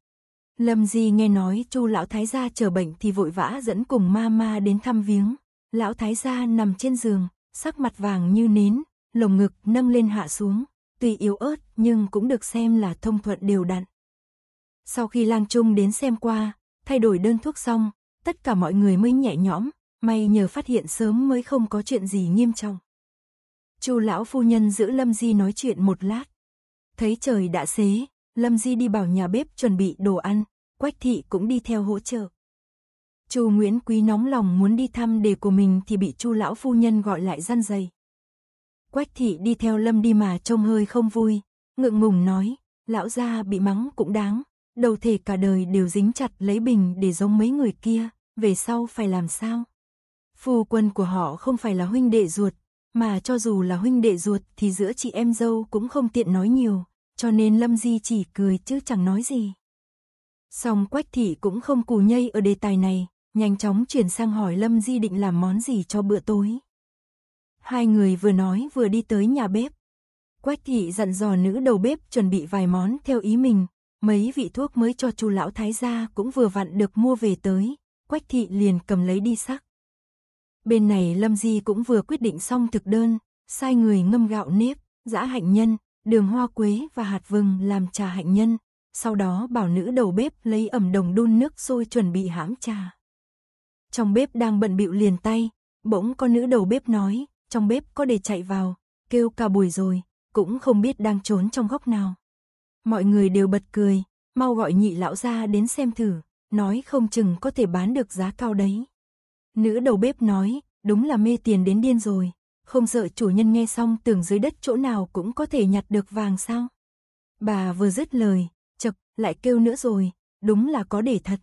Lâm Di nghe nói Chu lão thái gia chờ bệnh thì vội vã dẫn cùng ma ma đến thăm viếng. Lão thái gia nằm trên giường, sắc mặt vàng như nến, lồng ngực nâng lên hạ xuống, tuy yếu ớt nhưng cũng được xem là thông thuận đều đặn. Sau khi Lang Trung đến xem qua, thay đổi đơn thuốc xong, tất cả mọi người mới nhẹ nhõm, may nhờ phát hiện sớm mới không có chuyện gì nghiêm trọng. Chu lão phu nhân giữ Lâm Di nói chuyện một lát, thấy trời đã xế, Lâm Di đi bảo nhà bếp chuẩn bị đồ ăn, Quách Thị cũng đi theo hỗ trợ. Chu Nguyễn Quý nóng lòng muốn đi thăm đề của mình thì bị Chu lão phu nhân gọi lại răn dày. Quách Thị đi theo Lâm đi mà trông hơi không vui, ngượng ngùng nói, lão gia bị mắng cũng đáng, đầu thể cả đời đều dính chặt lấy bình để giống mấy người kia, về sau phải làm sao? Phu quân của họ không phải là huynh đệ ruột, mà cho dù là huynh đệ ruột thì giữa chị em dâu cũng không tiện nói nhiều, cho nên Lâm Di chỉ cười chứ chẳng nói gì. Xong Quách Thị cũng không cù nhây ở đề tài này, nhanh chóng chuyển sang hỏi Lâm Di định làm món gì cho bữa tối. Hai người vừa nói vừa đi tới nhà bếp. Quách Thị dặn dò nữ đầu bếp chuẩn bị vài món theo ý mình, mấy vị thuốc mới cho chu lão thái gia cũng vừa vặn được mua về tới, Quách Thị liền cầm lấy đi sắc. Bên này Lâm Di cũng vừa quyết định xong thực đơn, sai người ngâm gạo nếp, giã hạnh nhân, đường hoa quế và hạt vừng làm trà hạnh nhân, sau đó bảo nữ đầu bếp lấy ẩm đồng đun nước sôi chuẩn bị hãm trà. Trong bếp đang bận bịu liền tay, bỗng có nữ đầu bếp nói, trong bếp có để chạy vào, kêu cả buổi rồi, cũng không biết đang trốn trong góc nào. Mọi người đều bật cười, mau gọi nhị lão ra đến xem thử, nói không chừng có thể bán được giá cao đấy. Nữ đầu bếp nói, đúng là mê tiền đến điên rồi, không sợ chủ nhân nghe xong tưởng dưới đất chỗ nào cũng có thể nhặt được vàng sao. Bà vừa dứt lời, chập lại kêu nữa rồi, đúng là có để thật.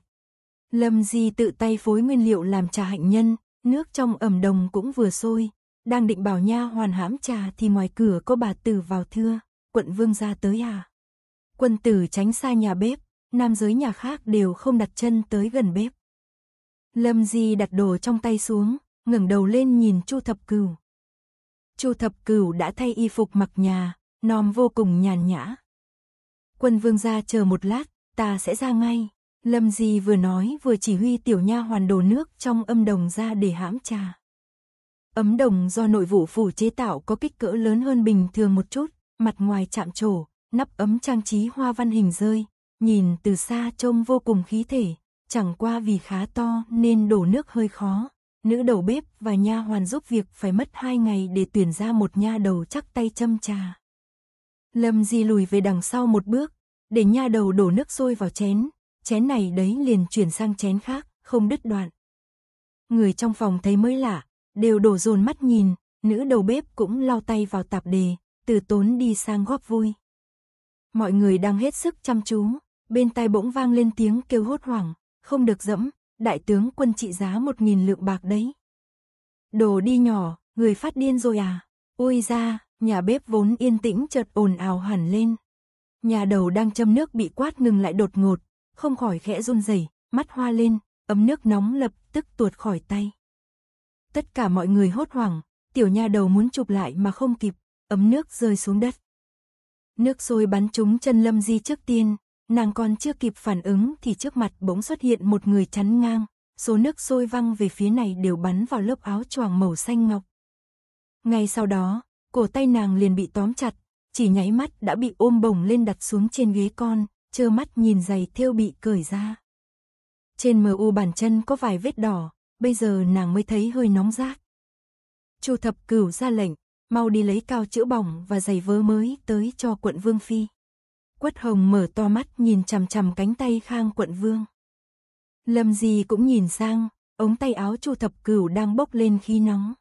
Lâm Di tự tay phối nguyên liệu làm trà hạnh nhân, nước trong ẩm đồng cũng vừa sôi, đang định bảo nha hoàn hãm trà thì ngoài cửa có bà tử vào thưa, quận vương ra tới à. Quân tử tránh xa nhà bếp, nam giới nhà khác đều không đặt chân tới gần bếp. Lâm Di đặt đồ trong tay xuống, ngẩng đầu lên nhìn Chu Thập Cửu. Chu Thập Cửu đã thay y phục mặc nhà, nom vô cùng nhàn nhã. Quân vương gia chờ một lát, ta sẽ ra ngay. Lâm Di vừa nói vừa chỉ huy tiểu nha hoàn đổ nước trong âm đồng ra để hãm trà. Ấm đồng do nội vụ phủ chế tạo có kích cỡ lớn hơn bình thường một chút, mặt ngoài chạm trổ, nắp ấm trang trí hoa văn hình rơi, nhìn từ xa trông vô cùng khí thể, chẳng qua vì khá to nên đổ nước hơi khó. Nữ đầu bếp và nha hoàn giúp việc phải mất hai ngày để tuyển ra một nha đầu chắc tay châm trà. Lâm Di lùi về đằng sau một bước, để nha đầu đổ nước sôi vào chén, chén này đấy liền chuyển sang chén khác, không đứt đoạn. Người trong phòng thấy mới lạ, đều đổ dồn mắt nhìn, nữ đầu bếp cũng lao tay vào tạp đề, từ tốn đi sang góp vui. Mọi người đang hết sức chăm chú, bên tai bỗng vang lên tiếng kêu hốt hoảng, không được dẫm, đại tướng quân trị giá một nghìn lượng bạc đấy. Đồ đi nhỏ, người phát điên rồi à? Ôi ra, nhà bếp vốn yên tĩnh chợt ồn ào hẳn lên. Nhà đầu đang châm nước bị quát ngừng lại đột ngột, không khỏi khẽ run rẩy, mắt hoa lên, ấm nước nóng lập tức tuột khỏi tay. Tất cả mọi người hốt hoảng, tiểu nhà đầu muốn chụp lại mà không kịp, ấm nước rơi xuống đất. Nước sôi bắn trúng chân Lâm Di trước tiên, Nàng còn chưa kịp phản ứng thì trước mặt bỗng xuất hiện một người chắn ngang, số nước sôi văng về phía này đều bắn vào lớp áo choàng màu xanh ngọc. Ngay sau đó, cổ tay nàng liền bị tóm chặt, chỉ nháy mắt đã bị ôm bổng lên đặt xuống trên ghế con, trơ mắt nhìn giày thêu bị cởi ra. Trên mờ u bàn chân có vài vết đỏ, bây giờ nàng mới thấy hơi nóng rát. Chu thập cửu ra lệnh, mau đi lấy cao chữa bỏng và giày vớ mới tới cho quận Vương Phi. Quất Hồng mở to mắt nhìn chằm chằm cánh tay Khang Quận Vương. Lâm Di cũng nhìn sang, ống tay áo Chu Thập Cửu đang bốc lên khi nóng.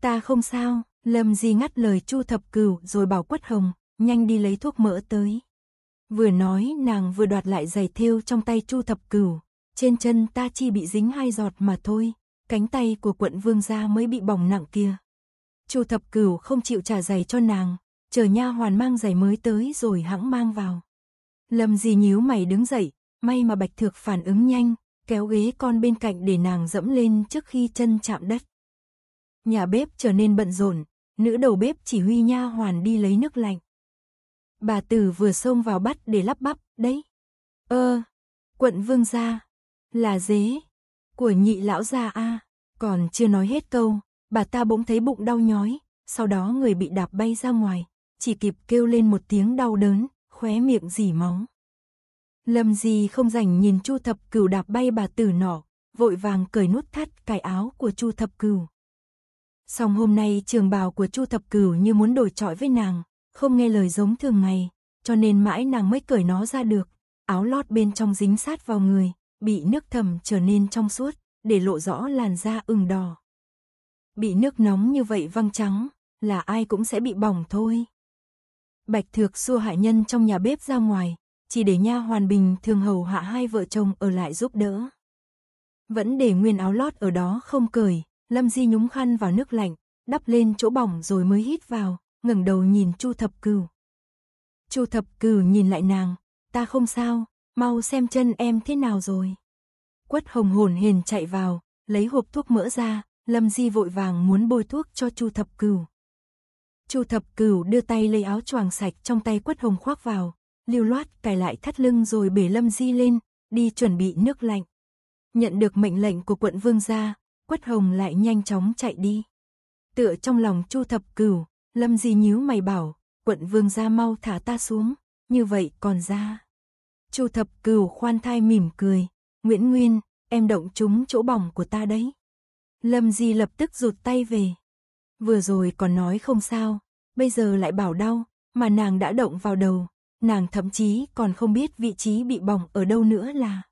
Ta không sao, Lâm Di ngắt lời Chu Thập Cửu rồi bảo Quất Hồng, nhanh đi lấy thuốc mỡ tới. Vừa nói nàng vừa đoạt lại giày thêu trong tay Chu Thập Cửu, trên chân ta chỉ bị dính hai giọt mà thôi, cánh tay của quận vương gia mới bị bỏng nặng kia. Chu Thập Cửu không chịu trả giày cho nàng, chờ nha hoàn mang giày mới tới rồi hãng mang vào. Lâm gì nhíu mày đứng dậy, may mà Bạch Thược phản ứng nhanh, kéo ghế con bên cạnh để nàng dẫm lên trước khi chân chạm đất. Nhà bếp trở nên bận rộn, nữ đầu bếp chỉ huy nha hoàn đi lấy nước lạnh. Bà Tử vừa xông vào bắt để lắp bắp, đấy. Ơ, quận vương gia, là dế, của nhị lão gia a còn chưa nói hết câu, bà ta bỗng thấy bụng đau nhói, sau đó người bị đạp bay ra ngoài, chỉ kịp kêu lên một tiếng đau đớn, khóe miệng dỉ máu. Lâm Di không rảnh nhìn Chu Thập Cửu đạp bay bà tử nọ, vội vàng cởi nút thắt cài áo của Chu Thập Cửu. Song hôm nay trường bào của Chu Thập Cửu như muốn đổi trọi với nàng, không nghe lời giống thường ngày, cho nên mãi nàng mới cởi nó ra được. Áo lót bên trong dính sát vào người, bị nước thầm trở nên trong suốt, để lộ rõ làn da ửng đỏ. Bị nước nóng như vậy văng trắng, là ai cũng sẽ bị bỏng thôi. Bạch Thược xua hạ nhân trong nhà bếp ra ngoài, chỉ để nha hoàn bình thường hầu hạ hai vợ chồng ở lại giúp đỡ. Vẫn để nguyên áo lót ở đó không cởi, Lâm Di nhúng khăn vào nước lạnh, đắp lên chỗ bỏng rồi mới hít vào, ngẩng đầu nhìn Chu Thập Cửu. Chu Thập Cửu nhìn lại nàng, "Ta không sao, mau xem chân em thế nào rồi." Quất Hồng hồn hền chạy vào, lấy hộp thuốc mỡ ra, Lâm Di vội vàng muốn bôi thuốc cho Chu Thập Cửu. Chu Thập Cửu đưa tay lấy áo choàng sạch trong tay quất hồng khoác vào, lưu loát cài lại thắt lưng rồi bể Lâm Di lên, đi chuẩn bị nước lạnh. Nhận được mệnh lệnh của quận vương gia, quất hồng lại nhanh chóng chạy đi. Tựa trong lòng Chu Thập Cửu, Lâm Di nhíu mày bảo, quận vương gia mau thả ta xuống, như vậy còn ra. Chu Thập Cửu khoan thai mỉm cười, Nguyễn Nguyên, em động trúng chỗ bỏng của ta đấy. Lâm Di lập tức rụt tay về. Vừa rồi còn nói không sao, bây giờ lại bảo đau, mà nàng đã động vào đầu, nàng thậm chí còn không biết vị trí bị bỏng ở đâu nữa là.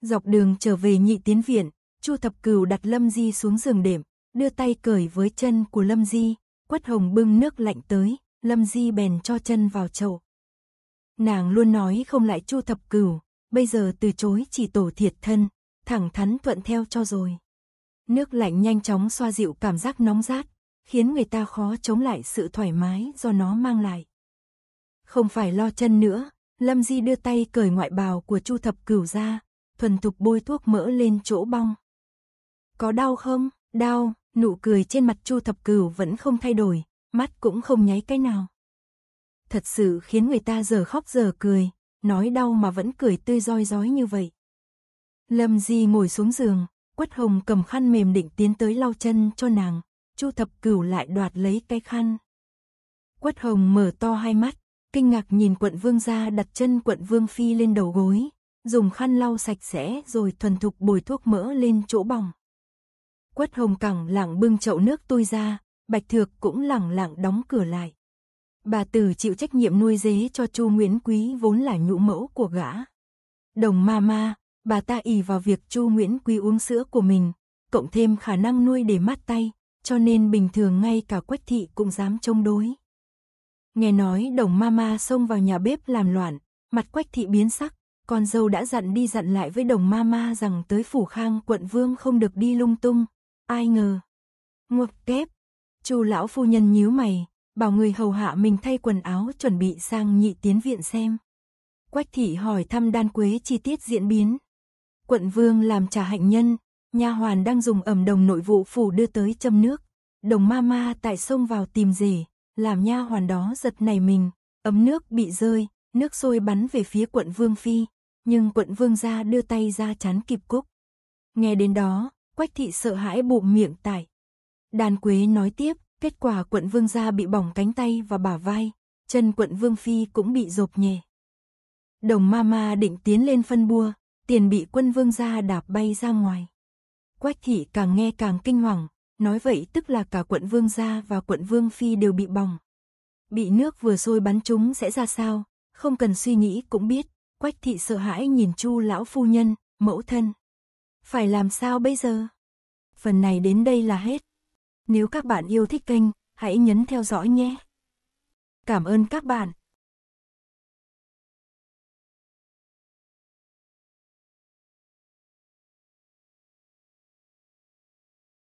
Dọc đường trở về nhị tiến viện, Chu Thập Cửu đặt Lâm Di xuống giường đệm, đưa tay cởi với chân của Lâm Di, quất hồng bưng nước lạnh tới, Lâm Di bèn cho chân vào chậu. Nàng luôn nói không lại Chu Thập Cửu, bây giờ từ chối chỉ tổ thiệt thân, thẳng thắn thuận theo cho rồi. Nước lạnh nhanh chóng xoa dịu cảm giác nóng rát, khiến người ta khó chống lại sự thoải mái do nó mang lại. Không phải lo chân nữa, Lâm Di đưa tay cởi ngoại bào của Chu Thập Cửu ra, thuần thục bôi thuốc mỡ lên chỗ bong. Có đau không? Đau, nụ cười trên mặt Chu Thập Cửu vẫn không thay đổi, mắt cũng không nháy cái nào. Thật sự khiến người ta giờ khóc giờ cười, nói đau mà vẫn cười tươi roi rói như vậy. Lâm Di ngồi xuống giường, Quách Hồng cầm khăn mềm định tiến tới lau chân cho nàng, Chu Thập Cửu lại đoạt lấy cái khăn. Quách Hồng mở to hai mắt, kinh ngạc nhìn quận vương gia đặt chân quận vương phi lên đầu gối, dùng khăn lau sạch sẽ rồi thuần thục bồi thuốc mỡ lên chỗ bỏng. Quách hồng cẳng lặng bưng chậu nước tôi ra, bạch thược cũng lặng lặng đóng cửa lại. Bà tử chịu trách nhiệm nuôi dế cho chu Nguyễn Quý vốn là nhũ mẫu của gã. Đồng ma ma, bà ta ỉ vào việc Chu Nguyễn Quý uống sữa của mình, cộng thêm khả năng nuôi để mát tay, cho nên bình thường ngay cả Quách thị cũng dám chống đối. Nghe nói Đồng Mama xông vào nhà bếp làm loạn, mặt Quách thị biến sắc, con dâu đã dặn đi dặn lại với Đồng Mama rằng tới phủ Khang quận Vương không được đi lung tung, ai ngờ. Ngục kép, Chu lão phu nhân nhíu mày, bảo người hầu hạ mình thay quần áo chuẩn bị sang nhị tiến viện xem. Quách thị hỏi thăm Đan Quế chi tiết diễn biến, quận vương làm trà hạnh nhân, nha hoàn đang dùng ẩm đồng nội vụ phủ đưa tới châm nước. Đồng ma ma tại sông vào tìm rể, làm nha hoàn đó giật nảy mình, ấm nước bị rơi, nước sôi bắn về phía quận vương phi, nhưng quận vương gia đưa tay ra chắn kịp cúc. Nghe đến đó, quách thị sợ hãi bụng miệng tại. Đàn quế nói tiếp, kết quả quận vương gia bị bỏng cánh tay và bả vai, chân quận vương phi cũng bị rộp nhẹ. Đồng ma ma định tiến lên phân bua, tiền bị quân vương gia đạp bay ra ngoài. Quách thị càng nghe càng kinh hoàng, nói vậy tức là cả quận vương gia và quận vương phi đều bị bỏng. Bị nước vừa sôi bắn chúng sẽ ra sao, không cần suy nghĩ cũng biết, quách thị sợ hãi nhìn chu lão phu nhân, mẫu thân. Phải làm sao bây giờ? Phần này đến đây là hết. Nếu các bạn yêu thích kênh, hãy nhấn theo dõi nhé. Cảm ơn các bạn.